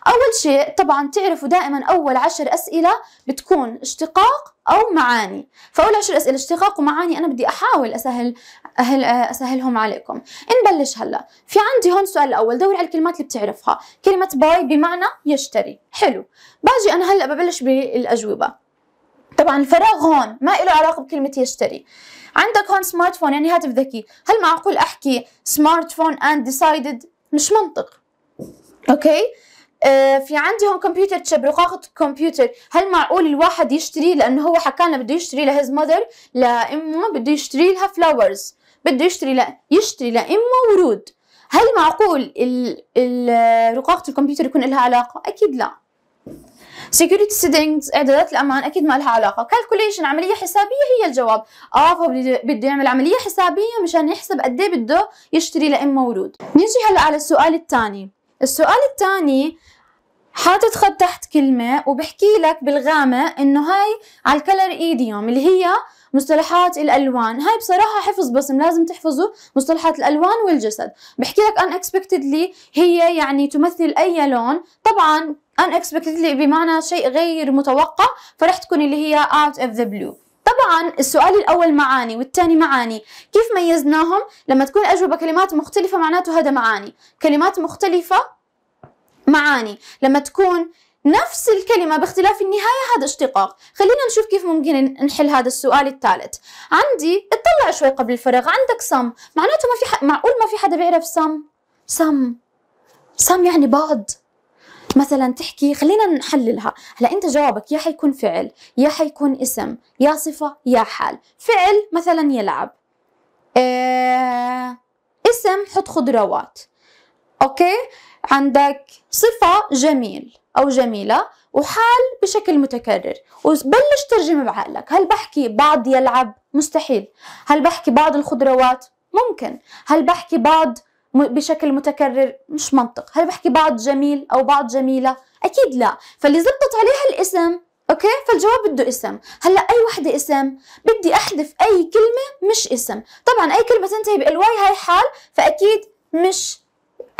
[SPEAKER 1] أول شيء طبعا تعرفوا دائما أول عشر أسئلة بتكون اشتقاق أو معاني فأول عشر أسئلة اشتقاق ومعاني أنا بدي أحاول أسهل أهل أسهلهم عليكم نبلش هلا في عندي هون سؤال الأول دور على الكلمات اللي بتعرفها كلمة باي بمعنى يشتري حلو باجي أنا هلأ ببلش بالأجوبة طبعا الفراغ هون ما له علاقه بكلمه يشتري عندك هون سمارت فون يعني هاتف ذكي هل معقول احكي سمارت فون اند ديسايدد مش منطق اوكي آه في عندي هون كمبيوتر تشيب رقاقة كمبيوتر هل معقول الواحد يشتري لأنه هو حكى لنا بده يشتري لهز ماذر لأمه بده يشتري لها فلاورز بده يشتري ل... يشتري لأمه ورود هل معقول ال... ال... رقاقة الكمبيوتر يكون لها علاقة؟ أكيد لا سكيورتي سيتنجز اعدادات الامان اكيد ما لها علاقه كالكوليشن عمليه حسابيه هي الجواب اه فبده يعمل عمليه حسابيه مشان يحسب قد ايه بده يشتري لام مولود نيجي هلا على السؤال الثاني السؤال الثاني حاطط خط تحت كلمة وبحكي لك بالغامة انه هاي على الكلر ايديوم اللي هي مصطلحات الالوان هاي بصراحه حفظ بسم لازم تحفظوا مصطلحات الالوان والجسد بحكي لك ان اكسبكتدلي هي يعني تمثل اي لون طبعا ان اكسبكتدلي بمعنى شيء غير متوقع فرح تكون اللي هي اوت اوف ذا بلو طبعا السؤال الاول معاني والثاني معاني كيف ميزناهم لما تكون اجوبه كلمات مختلفه معناته هذا معاني كلمات مختلفه معاني لما تكون نفس الكلمة باختلاف النهاية هذا اشتقاق خلينا نشوف كيف ممكن نحل هذا السؤال الثالث عندي اطلع شوي قبل الفراغ عندك سم معناته ما في ح... معقول ما في حدا بيعرف سم سم سم يعني بعض مثلا تحكي خلينا نحللها هلا انت جوابك يا حيكون فعل يا حيكون اسم يا صفة يا حال فعل مثلا يلعب اه... اسم حط خضروات اوكي عندك صفة جميل أو جميلة وحال بشكل متكرر وبلش ترجم بعقلك هل بحكي بعض يلعب مستحيل هل بحكي بعض الخضروات ممكن هل بحكي بعض بشكل متكرر مش منطق هل بحكي بعض جميل أو بعض جميلة أكيد لا فاللي زبطت عليها الاسم اوكي فالجواب بده اسم هلا اي وحده اسم بدي احذف اي كلمه مش اسم طبعا اي كلمه تنتهي بالواي هاي حال فاكيد مش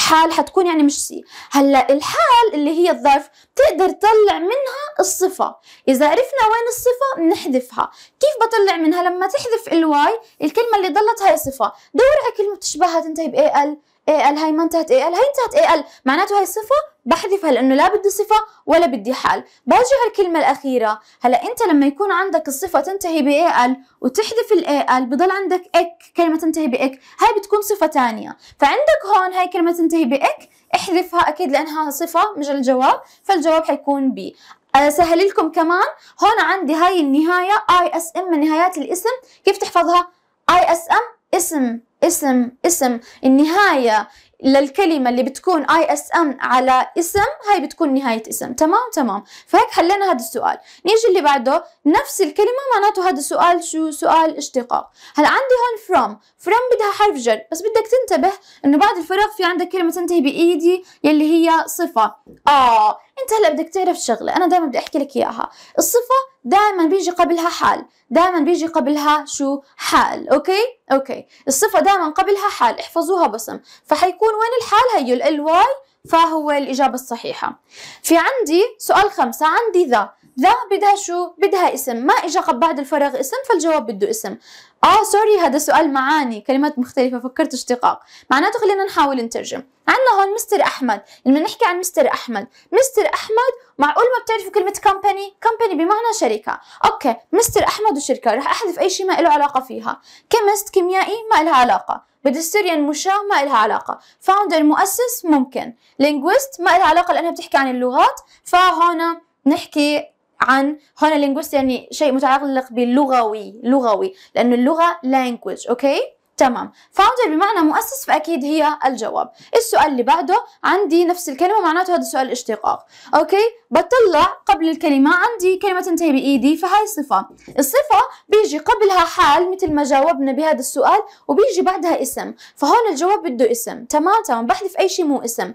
[SPEAKER 1] حال حتكون يعني مش سي هلا الحال اللي هي الظرف بتقدر تطلع منها الصفة إذا عرفنا وين الصفة بنحذفها كيف بطلع منها لما تحذف الواي الكلمة اللي ضلت هاي صفة دور على كلمة تشبهها تنتهي بأي ال اي ال هاي ما انتهت اي ال هاي انتهت اي ال معناته هاي صفه بحذفها لانه لا بدي صفه ولا بدي حال برجع الكلمه الاخيره هلا انت لما يكون عندك الصفه تنتهي اي ال وتحذف الاي ال بضل عندك اك كلمه تنتهي باك هاي بتكون صفه ثانيه فعندك هون هاي كلمه تنتهي باك احذفها اكيد لانها صفه مش الجواب فالجواب حيكون بي أه، سهل لكم كمان هون عندي هاي النهايه اي اس ام من نهايات الاسم كيف تحفظها اي اس ام اسم اسم اسم النهاية للكلمة اللي بتكون اي اس ام على اسم هاي بتكون نهاية اسم تمام تمام فهيك حلينا هذا السؤال نيجي اللي بعده نفس الكلمة معناته هذا السؤال شو سؤال اشتقاق هلا عندي هون from from بدها حرف جر بس بدك تنتبه انه بعد الفراغ في عندك كلمة تنتهي بايدي يلي هي صفة اه انت هلا بدك تعرف شغله انا دائما بدي احكي لك اياها الصفه دائما بيجي قبلها حال دائما بيجي قبلها شو حال اوكي اوكي الصفه دائما قبلها حال احفظوها بصم فحيكون وين الحال هيو ال واي فهو الاجابه الصحيحه في عندي سؤال خمسة عندي ذا لا بدها شو بدها اسم ما اجى بعد الفراغ اسم فالجواب بده اسم اه سوري هذا سؤال معاني كلمات مختلفة فكرت اشتقاق معناته خلينا نحاول نترجم عندنا هون مستر احمد لما نحكي عن مستر احمد مستر احمد معقول ما بتعرفوا كلمة كمباني كمباني بمعنى شركة اوكي مستر احمد وشركة رح احذف اي شيء ما له علاقة فيها كيمست كيميائي ما لها علاقة بيدستيريان مشاه ما لها علاقة فاوندر مؤسس ممكن لينغويست ما لها علاقة لانها بتحكي عن اللغات فهون نحكي عن هنا linguist يعني شيء متعلق باللغوي لغوي لأن اللغة لانجويج أوكي تمام فاوندر بمعنى مؤسس فأكيد هي الجواب السؤال اللي بعده عندي نفس الكلمة معناته هذا سؤال اشتقاق أوكي بطلع قبل الكلمة عندي كلمة تنتهي بإيدي فهاي صفة الصفة بيجي قبلها حال مثل ما جاوبنا بهذا السؤال وبيجي بعدها اسم فهون الجواب بده اسم تمام تمام بحذف أي شيء مو اسم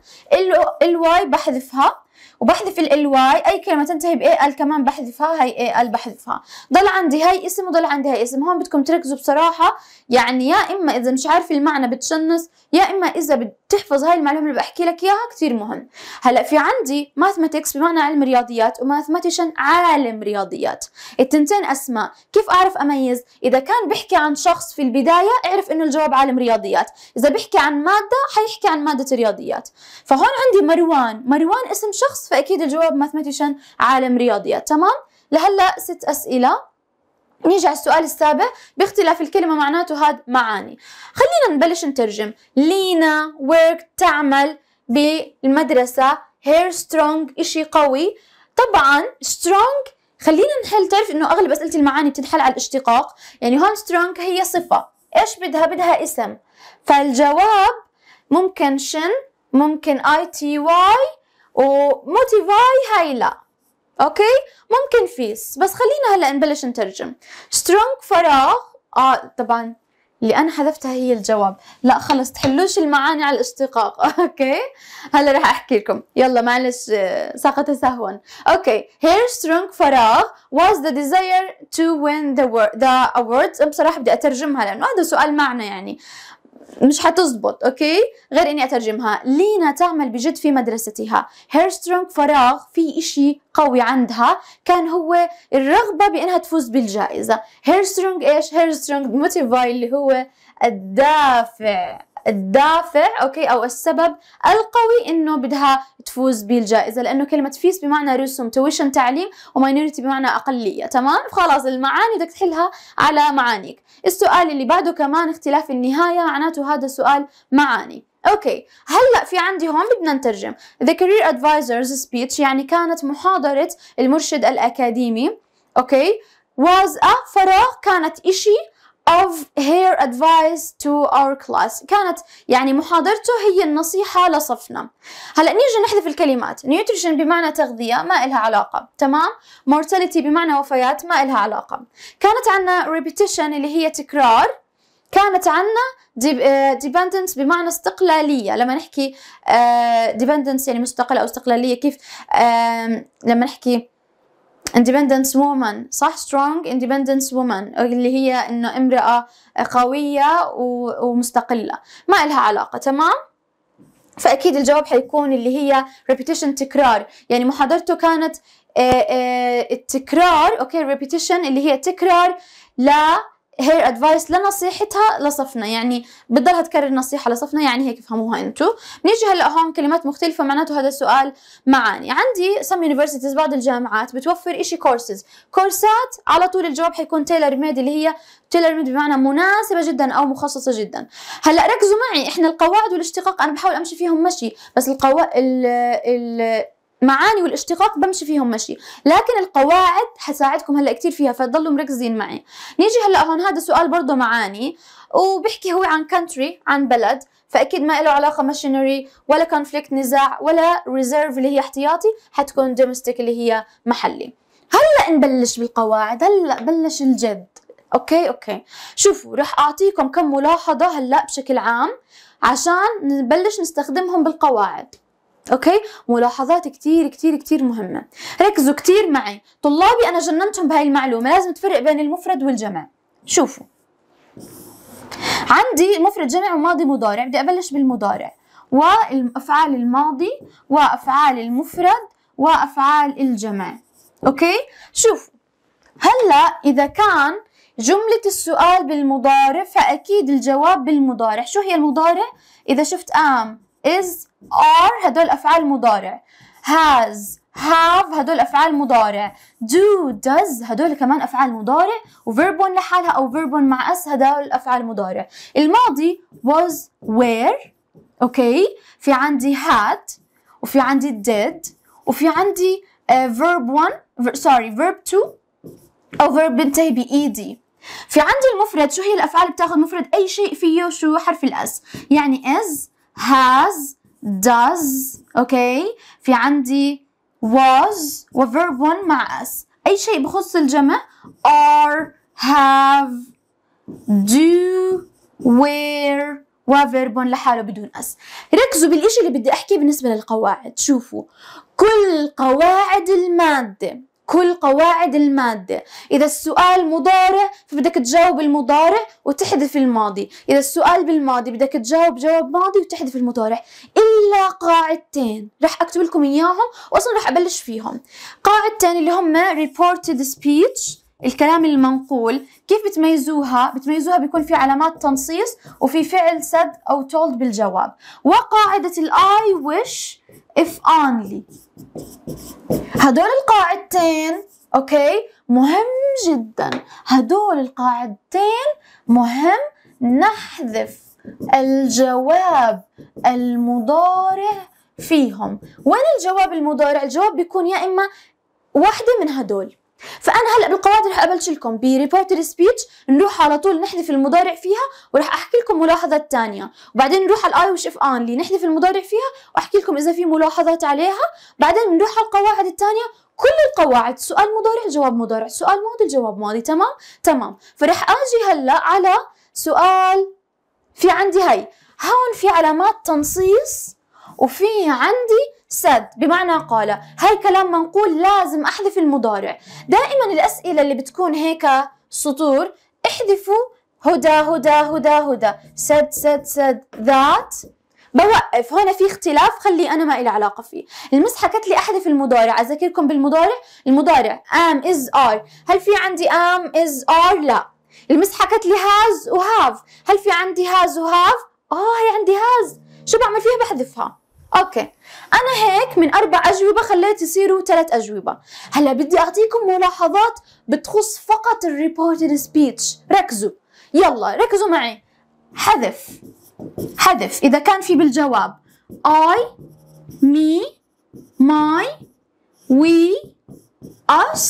[SPEAKER 1] الواي بحذفها وبحذف ال الواي اي كلمه تنتهي ب ال كمان بحذفها هي ال بحذفها ضل عندي هي اسم وضل عندي هي اسم هون بدكم تركزوا بصراحه يعني يا اما اذا مش عارفه المعنى بتشنص يا اما اذا بد تحفظ هاي المعلومه اللي بحكي لك اياها كثير مهم هلا في عندي ماثماتكس بمعنى علم رياضيات وماثماتيشن عالم رياضيات التنتين اسماء كيف اعرف اميز اذا كان بحكي عن شخص في البدايه اعرف انه الجواب عالم رياضيات اذا بحكي عن ماده حيحكي عن ماده الرياضيات فهون عندي مروان مروان اسم شخص فاكيد الجواب ماثماتيشن عالم رياضيات تمام لهلا ست اسئله نيجي على السؤال السابع باختلاف الكلمة معناته هاد معاني خلينا نبلش نترجم لينا ورك تعمل بالمدرسة هير سترونج إشي قوي طبعا سترونج خلينا نحل تعرف انه اغلب اسئله المعاني بتنحل على الاشتقاق يعني هون سترونج هي صفه ايش بدها بدها اسم فالجواب ممكن شن ممكن اي تي واي وموتيفاي هاي لا اوكي ممكن فيس بس خلينا هلا نبلش نترجم strong فراغ اه طبعا اللي انا حذفتها هي الجواب لا خلص تحلوش المعاني على الاشتقاق اوكي هلا رح احكي لكم يلا معلش آه، سقط سهوا اوكي هير سترونج فراغ was the desire to win the, the بصراحه بدي اترجمها لانه هذا سؤال معنى يعني مش حتزبط اوكي غير اني اترجمها لينا تعمل بجد في مدرستها هير سترونج فراغ في اشي قوي عندها كان هو الرغبة بانها تفوز بالجائزة هير سترونج ايش سترونج موتيفاي اللي هو الدافع الدافع اوكي او السبب القوي انه بدها تفوز بالجائزه لانه كلمه فيس بمعنى رسوم تويشن تعليم وماينورتي بمعنى اقليه تمام خلاص المعاني بدك تحلها على معانيك السؤال اللي بعده كمان اختلاف النهايه معناته هذا سؤال معاني اوكي هلا في عندي هون بدنا نترجم the career advisors speech يعني كانت محاضره المرشد الاكاديمي اوكي was a فراغ كانت إشي of her advice to our class كانت يعني محاضرته هي النصيحة لصفنا هلا نيجي نحذف الكلمات nutrition بمعنى تغذية ما إلها علاقة تمام mortality بمعنى وفيات ما إلها علاقة كانت عنا repetition اللي هي تكرار كانت عنا آه، dependence بمعنى استقلالية لما نحكي آه، dependence يعني مستقلة أو استقلالية كيف لما نحكي independent woman صح strong independent woman اللي هي انه امرأة قوية ومستقلة ما إلها علاقة تمام فأكيد الجواب حيكون اللي هي repetition تكرار يعني محاضرته كانت آه، آه، التكرار اوكي repetition اللي هي تكرار لا هير ادفايس لنصيحتها لصفنا يعني بتضلها تكرر نصيحه لصفنا يعني هيك فهموها انتو بنيجي هلا هون كلمات مختلفه معناته هذا السؤال معاني عندي some universities بعض الجامعات بتوفر إشي كورسز كورسات على طول الجواب حيكون تيلر ميد اللي هي تيلر ميد بمعنى مناسبه جدا او مخصصه جدا هلا ركزوا معي احنا القواعد والاشتقاق انا بحاول امشي فيهم مشي بس القوا ال... ال... معاني والاشتقاق بمشي فيهم مشي لكن القواعد حساعدكم هلا كثير فيها فتضلوا مركزين معي نيجي هلا هون هذا سؤال برضه معاني وبيحكي هو عن country عن بلد فاكيد ما له علاقه ماشينري ولا كونفليكت نزاع ولا ريزيرف اللي هي احتياطي حتكون دومستيك اللي هي محلي هلا نبلش بالقواعد هلا بلش الجد اوكي اوكي شوفوا رح اعطيكم كم ملاحظه هلا بشكل عام عشان نبلش نستخدمهم بالقواعد اوكي ملاحظات كتير كتير كتير مهمه ركزوا كتير معي طلابي انا جننتهم بهاي المعلومه لازم تفرق بين المفرد والجمع شوفوا عندي مفرد جمع وماضي مضارع بدي ابلش بالمضارع وافعال الماضي وافعال المفرد وافعال الجمع اوكي شوفوا هلا اذا كان جملة السؤال بالمضارع فأكيد الجواب بالمضارع شو هي المضارع؟ إذا شفت am is are هدول أفعال مضارع has have هدول أفعال مضارع do does هدول كمان أفعال مضارع وverb لحالها أو verb مع اس هدول أفعال مضارع الماضي was were أوكي في عندي had وفي عندي did وفي عندي uh, verb 1 sorry verb 2 أو verb بنتهي ب ed في عندي المفرد شو هي الأفعال بتاخذ مفرد أي شيء فيه شو حرف الأس يعني is has does اوكي في عندي was وverb 1 مع us اي شيء بخص الجمع are have do wear verb one لحاله بدون اس ركزوا بالإشي اللي بدي احكيه بالنسبه للقواعد شوفوا كل قواعد الماده كل قواعد المادة إذا السؤال مضارع فبدك تجاوب المضارع وتحذف الماضي إذا السؤال بالماضي بدك تجاوب جواب ماضي وتحذف المضارع إلا قاعدتين رح أكتب لكم إياهم وأصلا رح أبلش فيهم قاعدتين اللي هم reported speech الكلام المنقول كيف بتميزوها بتميزوها بيكون في علامات تنصيص وفي فعل سد او تولد بالجواب وقاعده الاي wish if only هدول القاعدتين اوكي مهم جدا هدول القاعدتين مهم نحذف الجواب المضارع فيهم وين الجواب المضارع الجواب بيكون يا اما واحده من هدول فانا هلا بالقواعد رح ابلش لكم بريبورتد سبيتش نروح على طول نحذف المضارع فيها ورح احكي لكم ملاحظات ثانيه وبعدين نروح على الاي وش اف ان اللي نحذف المضارع فيها واحكي لكم اذا في ملاحظات عليها بعدين بنروح على القواعد الثانيه كل القواعد سؤال مضارع جواب مضارع سؤال ماضي جواب ماضي تمام تمام فرح اجي هلا على سؤال في عندي هي هون في علامات تنصيص وفي عندي سد بمعنى قال هاي كلام منقول لازم أحذف المضارع دائما الأسئلة اللي بتكون هيك سطور احذفوا هدى هدى هدى هدى سد سد سد ذات بوقف هون في اختلاف خلي انا ما إلي علاقه فيه المس حكت لي احذف المضارع اذكركم بالمضارع المضارع ام از ار هل في عندي ام از ار لا المس حكت لي هاز وهاف هل في عندي هاز وهاف اه هي عندي هاز شو بعمل فيها بحذفها اوكي انا هيك من اربع اجوبه خليت يصيروا ثلاث اجوبه هلا بدي اعطيكم ملاحظات بتخص فقط الريبورتد سبيتش ركزوا يلا ركزوا معي حذف حذف اذا كان في بالجواب I me my we us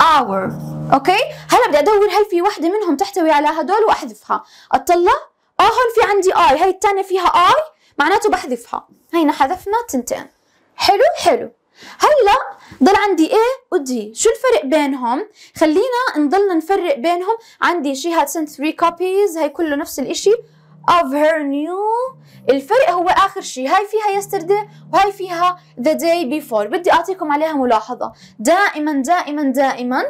[SPEAKER 1] our اوكي هلا بدي ادور هل في وحده منهم تحتوي على هدول واحذفها اطلع اه هون في عندي I هي الثانيه فيها I معناته بحذفها هينا حذفنا تنتين حلو حلو هلا ضل عندي A ودي شو الفرق بينهم خلينا نضلنا نفرق بينهم عندي she had sent three copies هي كله نفس الاشي of her new الفرق هو اخر شيء هاي فيها yesterday وهاي فيها the day before بدي اعطيكم عليها ملاحظه دائما دائما دائما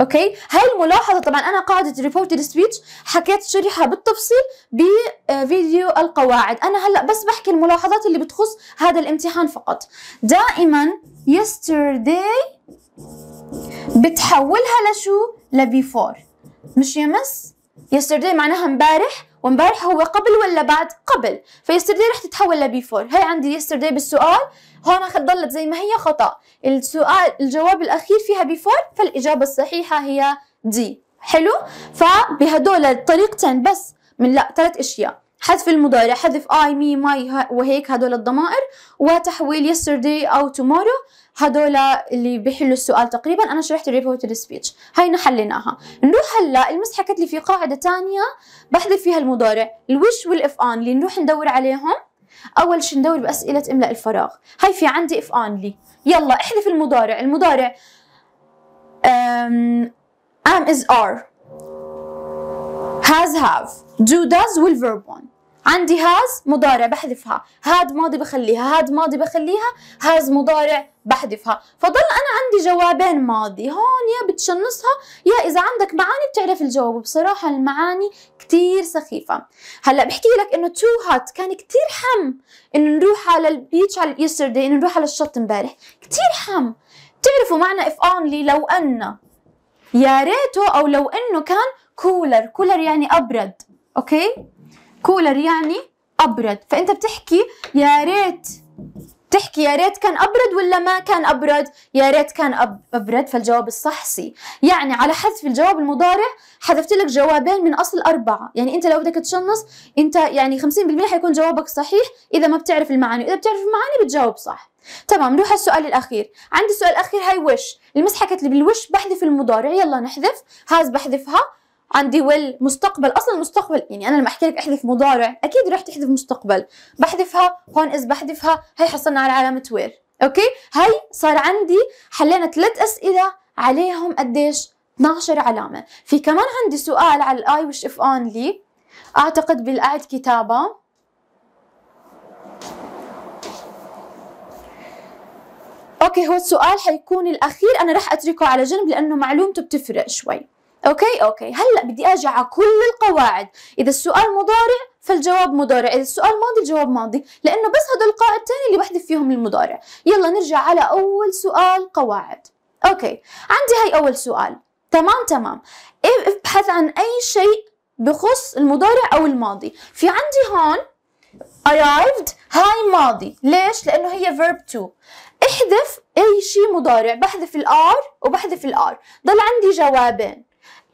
[SPEAKER 1] اوكي هاي الملاحظه طبعا انا قاعده ريبورتد سبيتش حكيت شرحها بالتفصيل بفيديو آه، القواعد انا هلا بس بحكي الملاحظات اللي بتخص هذا الامتحان فقط دائما يسترداي بتحولها لشو لبيفور مش يمس يسترداي معناها امبارح وامبارح هو قبل ولا بعد قبل فيسترداي رح تتحول لبيفور هاي عندي يسترداي بالسؤال هون ضلت زي ما هي خطأ السؤال الجواب الأخير فيها بيفور فالإجابة الصحيحة هي دي حلو فبهدول الطريقتين بس من لا ثلاث اشياء حذف المضارع حذف اي مي ماي وهيك هدول الضمائر وتحويل yesterday او tomorrow هدول اللي بيحلوا السؤال تقريبا انا شرحت الريبورتد سبيتش هينا حليناها نروح هلا المس حكت لي في قاعده ثانيه بحذف فيها المضارع الوش والاف ان اللي نروح ندور عليهم اول شي ندور باسئله املاء الفراغ هاي في عندي اف اونلي يلا احذف المضارع المضارع ام am is are has have do does will عندي هاز مضارع بحذفها هاد ماضي بخليها هاد ماضي بخليها هاز مضارع بحذفها فضل انا عندي جوابين ماضي هون يا بتشنصها يا اذا عندك معاني بتعرف الجواب بصراحة المعاني كتير سخيفه هلا بحكي لك انه تو هات كان كتير حم انه نروح على البيتش على يسترداي انه نروح على الشط امبارح كتير حم بتعرفوا معنى اف اونلي لو ان يا ريته او لو انه كان كولر كولر يعني ابرد اوكي كولر يعني ابرد فانت بتحكي يا ريت تحكي يا ريت كان ابرد ولا ما كان ابرد يا ريت كان ابرد فالجواب الصح سي يعني على حذف الجواب المضارع حذفت لك جوابين من اصل اربعه يعني انت لو بدك تشنص انت يعني 50% حيكون جوابك صحيح اذا ما بتعرف المعاني واذا بتعرف المعاني بتجاوب صح تمام نروح على السؤال الاخير عندي السؤال الاخير هاي وش المس حكت لي بالوش بحذف المضارع يلا نحذف هاز بحذفها عندي ويل مستقبل اصلا المستقبل يعني انا لما احكي لك احذف مضارع اكيد رح تحذف مستقبل بحذفها هون از بحذفها هي حصلنا على علامه وير اوكي هي صار عندي حلينا ثلاث اسئله عليهم قديش 12 علامه في كمان عندي سؤال على الاي وش اف اونلي اعتقد بالقعد كتابه اوكي هو السؤال حيكون الاخير انا رح اتركه على جنب لانه معلومته بتفرق شوي اوكي اوكي هلا بدي اجي على كل القواعد اذا السؤال مضارع فالجواب مضارع اذا السؤال ماضي الجواب ماضي لانه بس هدول القاعدتين اللي بحذف فيهم المضارع يلا نرجع على اول سؤال قواعد اوكي عندي هاي اول سؤال تمام تمام إيه، ابحث عن اي شيء بخص المضارع او الماضي في عندي هون arrived هاي ماضي ليش لانه هي verb to احذف اي شيء مضارع بحذف الار وبحذف الار ضل عندي جوابين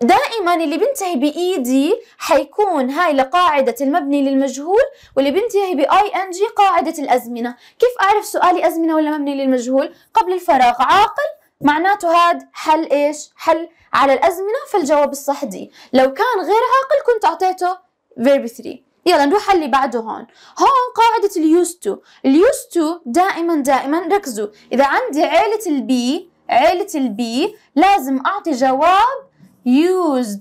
[SPEAKER 1] دائما اللي بينتهي بإيدي حيكون هاي لقاعدة المبني للمجهول واللي بينتهي بآي إن جي قاعدة الأزمنة كيف أعرف سؤالي أزمنة ولا مبني للمجهول قبل الفراغ عاقل معناته هاد حل إيش حل على الأزمنة فالجواب الصح دي لو كان غير عاقل كنت أعطيته فيرب 3 يلا نروح على اللي بعده هون هون قاعدة اليوز تو اليوز تو دائما دائما ركزوا إذا عندي عيلة البي عيلة البي لازم أعطي جواب used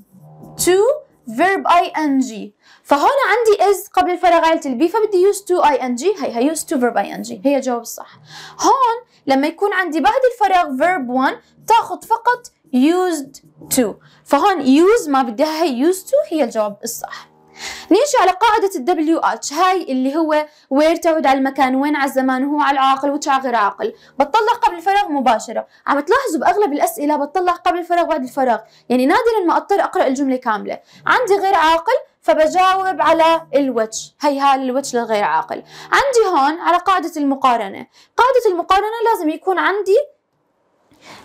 [SPEAKER 1] to verb ing فهون عندي is قبل الفراغ عائلة البي فبدي use to ing هي use to verb ing هي جواب الصح هون لما يكون عندي بعد الفراغ verb 1 تاخذ فقط used to فهون use ما بدها هي used to هي الجواب الصح نيجي على قاعدة الدبليو اتش هاي اللي هو وير تعود على المكان وين على الزمان وهو على العاقل وتش غير عاقل بتطلع قبل الفراغ مباشرة عم تلاحظوا بأغلب الأسئلة بتطلع قبل الفراغ بعد الفراغ يعني نادرا ما أضطر أقرأ الجملة كاملة عندي غير عاقل فبجاوب على الوتش هي هاي الوتش للغير عاقل عندي هون على قاعدة المقارنة قاعدة المقارنة لازم يكون عندي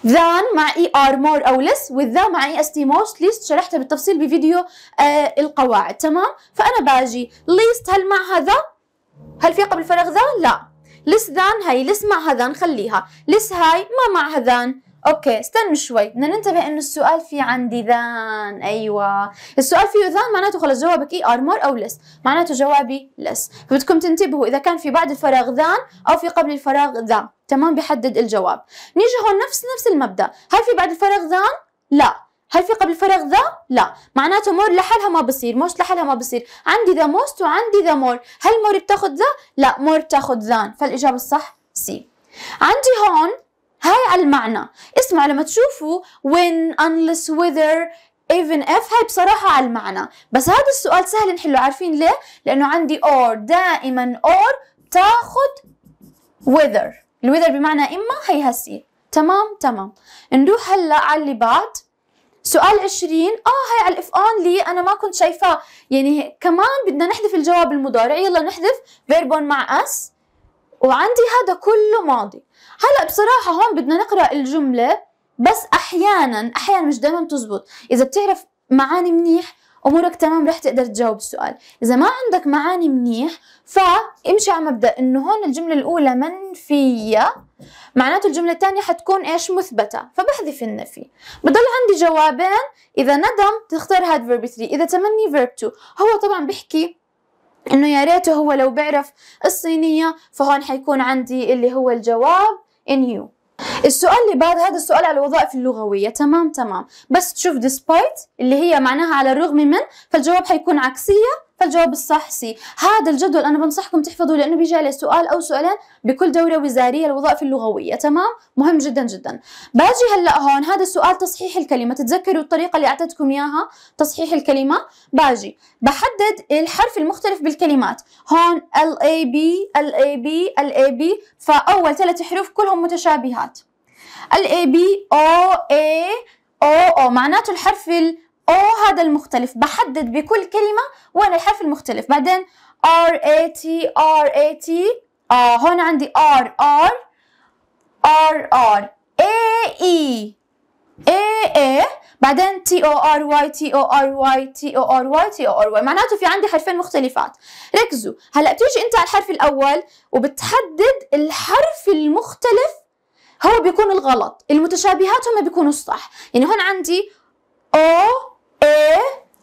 [SPEAKER 1] than مع e are more أو less with the مع e st most least شرحتها بالتفصيل بفيديو آه القواعد تمام فأنا باجي least هل مع هذا هل في قبل فراغ ذا لا less than هاي less مع هذان خليها less هاي ما مع هذان اوكي استنوا شوي بدنا ننتبه انه السؤال في عندي ذان ايوه السؤال فيه ذان معناته خلص جوابك اي ار مور او لس معناته جوابي لس فبدكم تنتبهوا اذا كان في بعد الفراغ ذان او في قبل الفراغ ذا تمام بحدد الجواب نيجي هون نفس نفس المبدا هل في بعد الفراغ ذان لا هل في قبل الفراغ ذا؟ لا، معناته مور لحالها ما بصير، موست لحالها ما بصير، عندي ذا موست وعندي ذا مور، هل مور بتاخذ ذا؟ لا، مور بتاخذ ذان، فالإجابة الصح سي. عندي هون هاي المعنى اسمع لما تشوفوا when unless whether even if هاي بصراحة على المعنى بس هذا السؤال سهل نحله عارفين ليه؟ لأنه عندي or دائما or تاخد whether الوذر بمعنى إما هي هسي تمام تمام نروح هلا على اللي بعد سؤال 20 اه هي على الاف اون لي انا ما كنت شايفاه يعني كمان بدنا نحذف الجواب المضارع يلا نحذف فيربون مع اس وعندي هذا كله ماضي هلا بصراحه هون بدنا نقرا الجمله بس احيانا احيانا مش دائما بتزبط اذا بتعرف معاني منيح امورك تمام رح تقدر تجاوب السؤال اذا ما عندك معاني منيح فامشي على مبدا انه هون الجمله الاولى منفيه معناته الجمله الثانيه حتكون ايش مثبته فبحذف النفي بضل عندي جوابين اذا ندم تختار هاد فيرب 3 اذا تمني فيرب 2 هو طبعا بحكي انه يا ريته هو لو بيعرف الصينيه فهون حيكون عندي اللي هو الجواب in you السؤال اللي بعد هذا السؤال على الوظائف اللغوية تمام تمام بس تشوف despite اللي هي معناها على الرغم من فالجواب حيكون عكسية فالجواب الصح سي هذا الجدول انا بنصحكم تحفظوه لانه بيجي عليه سؤال او سؤالين بكل دوره وزاريه الوظائف اللغويه تمام مهم جدا جدا باجي هلا هون هذا السؤال تصحيح الكلمه تتذكروا الطريقه اللي اعطيتكم اياها تصحيح الكلمه باجي بحدد الحرف المختلف بالكلمات هون ال اي بي ال اي بي ال اي بي فاول ثلاث حروف كلهم متشابهات ال اي بي او اي او او معناته الحرف او هذا المختلف بحدد بكل كلمة وين الحرف المختلف بعدين ار اي تي ار اي تي هون عندي ار ار ار ار اي اي اي اي بعدين تي او ار واي تي او ار واي تي او ار واي تي او ار واي معناته في عندي حرفين مختلفات ركزوا هلا بتيجي انت على الحرف الاول وبتحدد الحرف المختلف هو بيكون الغلط المتشابهات هم بيكونوا الصح يعني هون عندي او اي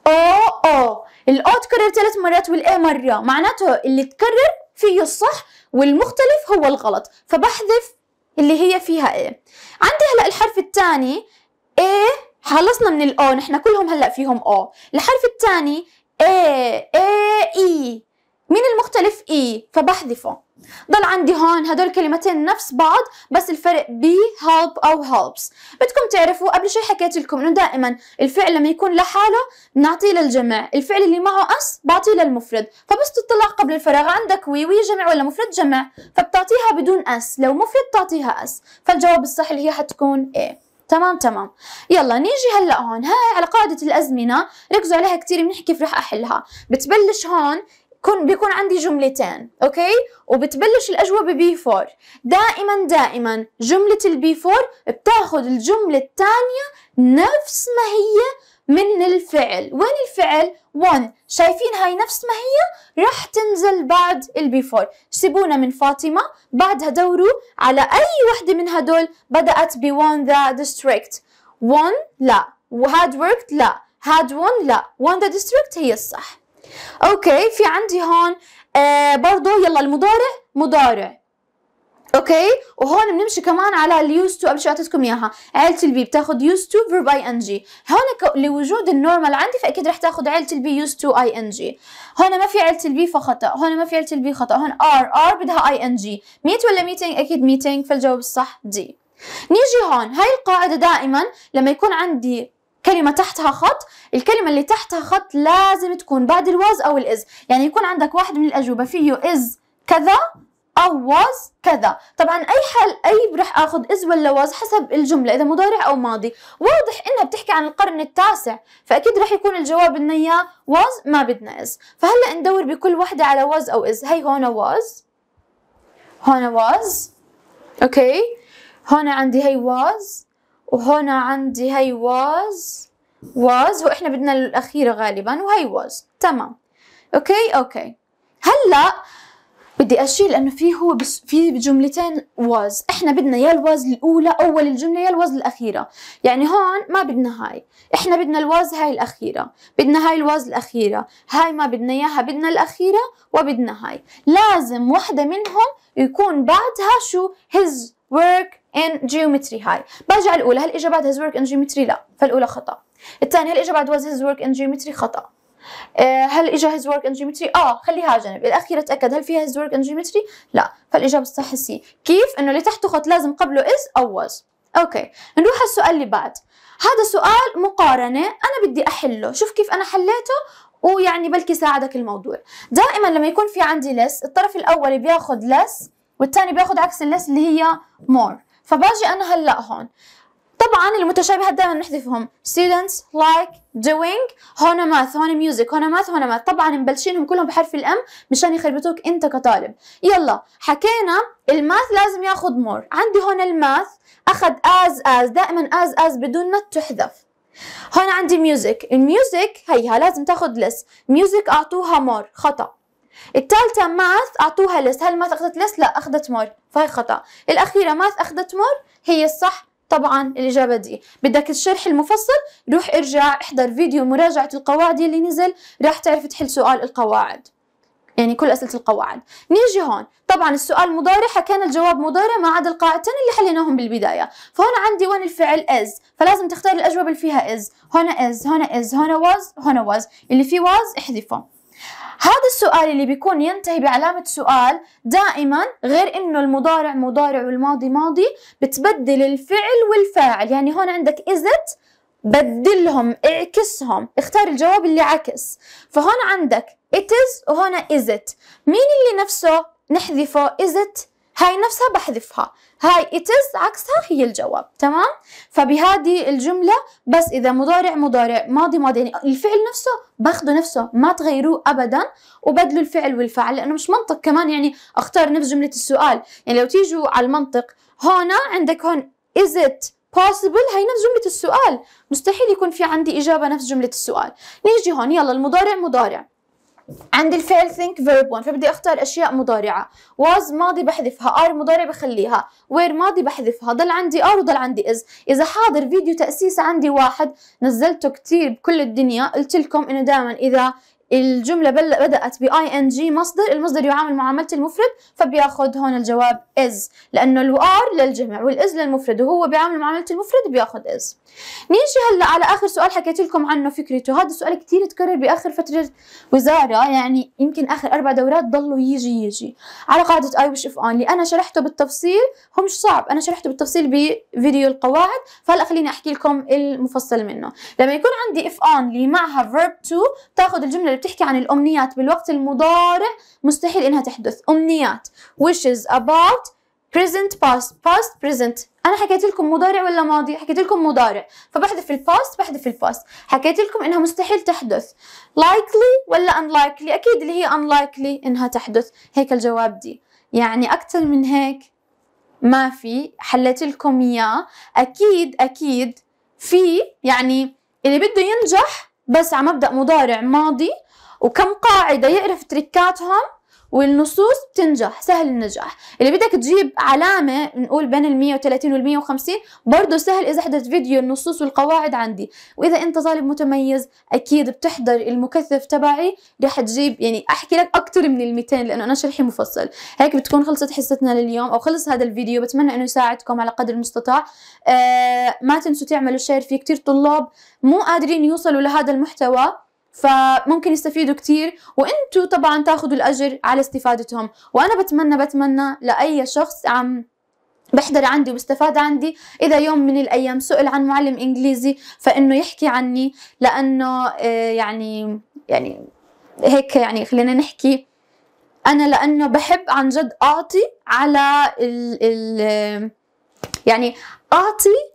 [SPEAKER 1] او او الأو تكرر ثلاث مرات والاي مرة معناته اللي تكرر فيه الصح والمختلف هو الغلط فبحذف اللي هي فيها اي عندي هلأ الحرف الثاني اي خلصنا من الأو نحن كلهم هلأ فيهم أو الحرف الثاني اي اي اي مين المختلف اي e؟ فبحذفه ضل عندي هون هدول كلمتين نفس بعض بس الفرق ب help او helps بدكم تعرفوا قبل شوي حكيت لكم انه دائما الفعل لما يكون لحاله بنعطيه للجمع الفعل اللي معه اس بعطيه للمفرد فبس تطلع قبل الفراغ عندك وي وي جمع ولا مفرد جمع فبتعطيها بدون اس لو مفرد تعطيها اس فالجواب الصح اللي هي حتكون ايه تمام تمام يلا نيجي هلا هون هاي على قاعدة الأزمنة ركزوا عليها كثير بنحكي كيف رح أحلها بتبلش هون كن بيكون عندي جملتين اوكي وبتبلش الاجوبه بي 4 دائما دائما جمله البي 4 بتاخذ الجمله الثانيه نفس ما هي من الفعل وين الفعل 1 شايفين هاي نفس ما هي رح تنزل بعد 4 سيبونا من فاطمة بعدها دوروا على أي وحدة من هدول بدأت ب 1 ذا ديستريكت 1 لا وهاد وركت لا هاد 1 لا 1 ذا ديستريكت هي الصح اوكي في عندي هون آه برضه يلا المضارع مضارع اوكي وهون بنمشي كمان على اليوز تو قبل شوي اعطيتكم اياها عيله البي بتاخذ يوز تو فيرب اي ان جي هون لوجود النورمال عندي فاكيد رح تاخذ عيله البي يوز تو اي ان جي هون ما في عيله البي فخطا هون ما في عيله البي خطا هون ار ار بدها اي ان جي ميت ولا ميتينج اكيد ميتينج فالجواب الصح دي نيجي هون هاي القاعده دائما لما يكون عندي كلمة تحتها خط الكلمة اللي تحتها خط لازم تكون بعد الواز أو الإز يعني يكون عندك واحد من الأجوبة فيه إز كذا أو واز كذا طبعا أي حال أي رح أخذ إز ولا واز حسب الجملة إذا مضارع أو ماضي واضح إنها بتحكي عن القرن التاسع فأكيد رح يكون الجواب بدنا إياه واز ما بدنا إز فهلأ ندور بكل وحدة على واز أو إز هي هون واز هون واز أوكي هون عندي هي واز وهنا عندي هي was was واحنا بدنا الاخيره غالبا وهي was تمام اوكي اوكي هلا بدي اشيل لانه في هو بس في جملتين was احنا بدنا يا الواز الاولى اول الجمله يا الواز الاخيره يعني هون ما بدنا هاي احنا بدنا الواز هاي الاخيره بدنا هاي الواز الاخيره هاي ما بدنا اياها بدنا الاخيره وبدنا هاي لازم وحده منهم يكون بعدها شو his work in geometry هاي برجع الأولى هل اجى بعد his work in geometry لا فالأولى خطأ الثانية هل اجى بعد was his work in geometry خطأ آه، هل اجى his work in geometry؟ آه خليها على جنب الأخيرة أتأكد هل فيها his work in geometry؟ لا فالإجابة الصح سي كيف؟ إنه اللي تحته خط لازم قبله is أو was أوكي نروح على السؤال اللي بعد هذا سؤال مقارنة أنا بدي أحله شوف كيف أنا حليته ويعني بلكي ساعدك الموضوع دائما لما يكون في عندي less الطرف الأول بياخد less والثاني بياخد عكس اللس اللي هي more فباجي انا هلا هون طبعا المتشابهات دائما بنحذفهم students like doing هون ماث هون ميوزك هون ماث هون ماث طبعا مبلشينهم كلهم بحرف الام مشان يخربطوك انت كطالب يلا حكينا الماث لازم ياخذ مور عندي هون الماث اخذ as as دائما as as بدون نت تحذف هون عندي ميوزك الميوزك هيها لازم تاخذ less ميوزك اعطوها مور خطأ الثالثة ماث أعطوها لس هل ماث أخذت لس؟ لا أخذت مور فهي خطأ الأخيرة ماث أخذت مور هي الصح طبعا الإجابة دي بدك الشرح المفصل روح ارجع احضر فيديو مراجعة القواعد اللي نزل راح تعرف تحل سؤال القواعد يعني كل أسئلة القواعد نيجي هون طبعا السؤال مضارع حكينا الجواب مضارع ما عدا القاعدتين اللي حليناهم بالبداية فهون عندي وين الفعل از فلازم تختار الأجوبة اللي فيها از هنا از هنا از هنا واز هنا واز اللي فيه واز احذفه هذا السؤال اللي بيكون ينتهي بعلامة سؤال دائما غير انه المضارع مضارع والماضي ماضي بتبدل الفعل والفاعل يعني هون عندك ازت بدلهم اعكسهم اختار الجواب اللي عكس فهون عندك it is ازت is it مين اللي نفسه نحذفه is it هاي نفسها بحذفها هاي it is عكسها هي الجواب تمام فبهذه الجملة بس إذا مضارع مضارع ماضي ماضي يعني الفعل نفسه باخده نفسه ما تغيروه أبدا وبدلوا الفعل والفعل لأنه مش منطق كمان يعني أختار نفس جملة السؤال يعني لو تيجوا على المنطق هنا عندك هون is it possible هي نفس جملة السؤال مستحيل يكون في عندي إجابة نفس جملة السؤال نيجي هون يلا المضارع مضارع عندي الفعل think verb 1 فبدي اختار اشياء مضارعه was ماضي بحذفها are مضارع بخليها where ماضي بحذفها ضل عندي are وضل عندي is اذا حاضر فيديو تاسيس عندي واحد نزلته كثير بكل الدنيا قلت لكم انه دائما اذا الجملة بدأت ب ing مصدر المصدر يعامل معاملة المفرد فبياخذ هون الجواب is لأنه ال are للجمع وال is للمفرد وهو بيعامل معاملة المفرد بياخذ is نيجي هلا على آخر سؤال حكيت لكم عنه فكرته هذا السؤال كثير تكرر بآخر فترة وزارة يعني يمكن آخر أربع دورات ضلوا يجي يجي على قاعدة I wish if only أنا شرحته بالتفصيل هو مش صعب أنا شرحته بالتفصيل بفيديو القواعد فهلا خليني أحكي لكم المفصل منه لما يكون عندي if only معها verb to تاخذ الجملة بتحكي عن الأمنيات بالوقت المضارع مستحيل إنها تحدث أمنيات wishes about present past past present انا حكيت لكم مضارع ولا ماضي حكيت لكم مضارع فبحذف الباست بحذف الباست حكيت لكم انها مستحيل تحدث likely ولا unlikely اكيد اللي هي unlikely انها تحدث هيك الجواب دي يعني اكثر من هيك ما في حليت لكم اياه اكيد اكيد في يعني اللي بده ينجح بس على مبدا مضارع ماضي وكم قاعدة يعرف تريكاتهم والنصوص بتنجح سهل النجاح اللي بدك تجيب علامة نقول بين ال 130 وال 150 برضه سهل إذا حضرت فيديو النصوص والقواعد عندي وإذا أنت طالب متميز أكيد بتحضر المكثف تبعي رح تجيب يعني أحكي لك أكثر من ال 200 لأنه أنا شرحي مفصل هيك بتكون خلصت حصتنا لليوم أو خلص هذا الفيديو بتمنى إنه يساعدكم على قدر المستطاع آه ما تنسوا تعملوا شير في كتير طلاب مو قادرين يوصلوا لهذا المحتوى فممكن يستفيدوا كثير وانتم طبعا تاخذوا الاجر على استفادتهم وانا بتمنى بتمنى لاي شخص عم بحضر عندي وبستفاد عندي اذا يوم من الايام سئل عن معلم انجليزي فانه يحكي عني لانه آه، يعني يعني هيك يعني خلينا نحكي انا لانه بحب عن جد اعطي على ال ال يعني اعطي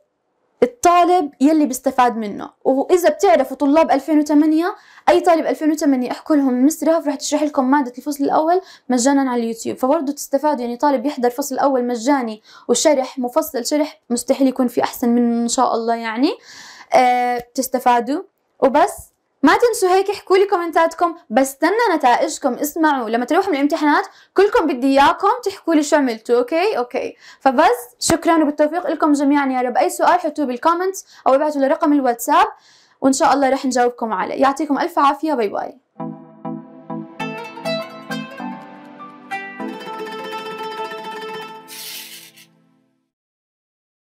[SPEAKER 1] الطالب يلي بيستفاد منه واذا بتعرفوا طلاب 2008 اي طالب 2008 احكوا لهم مس رهف رح تشرح لكم ماده الفصل الاول مجانا على اليوتيوب فبرضه تستفادوا يعني طالب يحضر فصل اول مجاني وشرح مفصل شرح مستحيل يكون في احسن منه ان شاء الله يعني أه بتستفادوا وبس ما تنسوا هيك احكوا لي كومنتاتكم بستنى نتائجكم اسمعوا لما تروحوا من الامتحانات كلكم بدي اياكم تحكوا لي شو عملتوا اوكي اوكي فبس شكرا وبالتوفيق لكم جميعا يا رب اي سؤال حطوه بالكومنتس او ابعتوا لرقم الواتساب وان شاء الله رح نجاوبكم عليه يعطيكم الف عافيه باي باي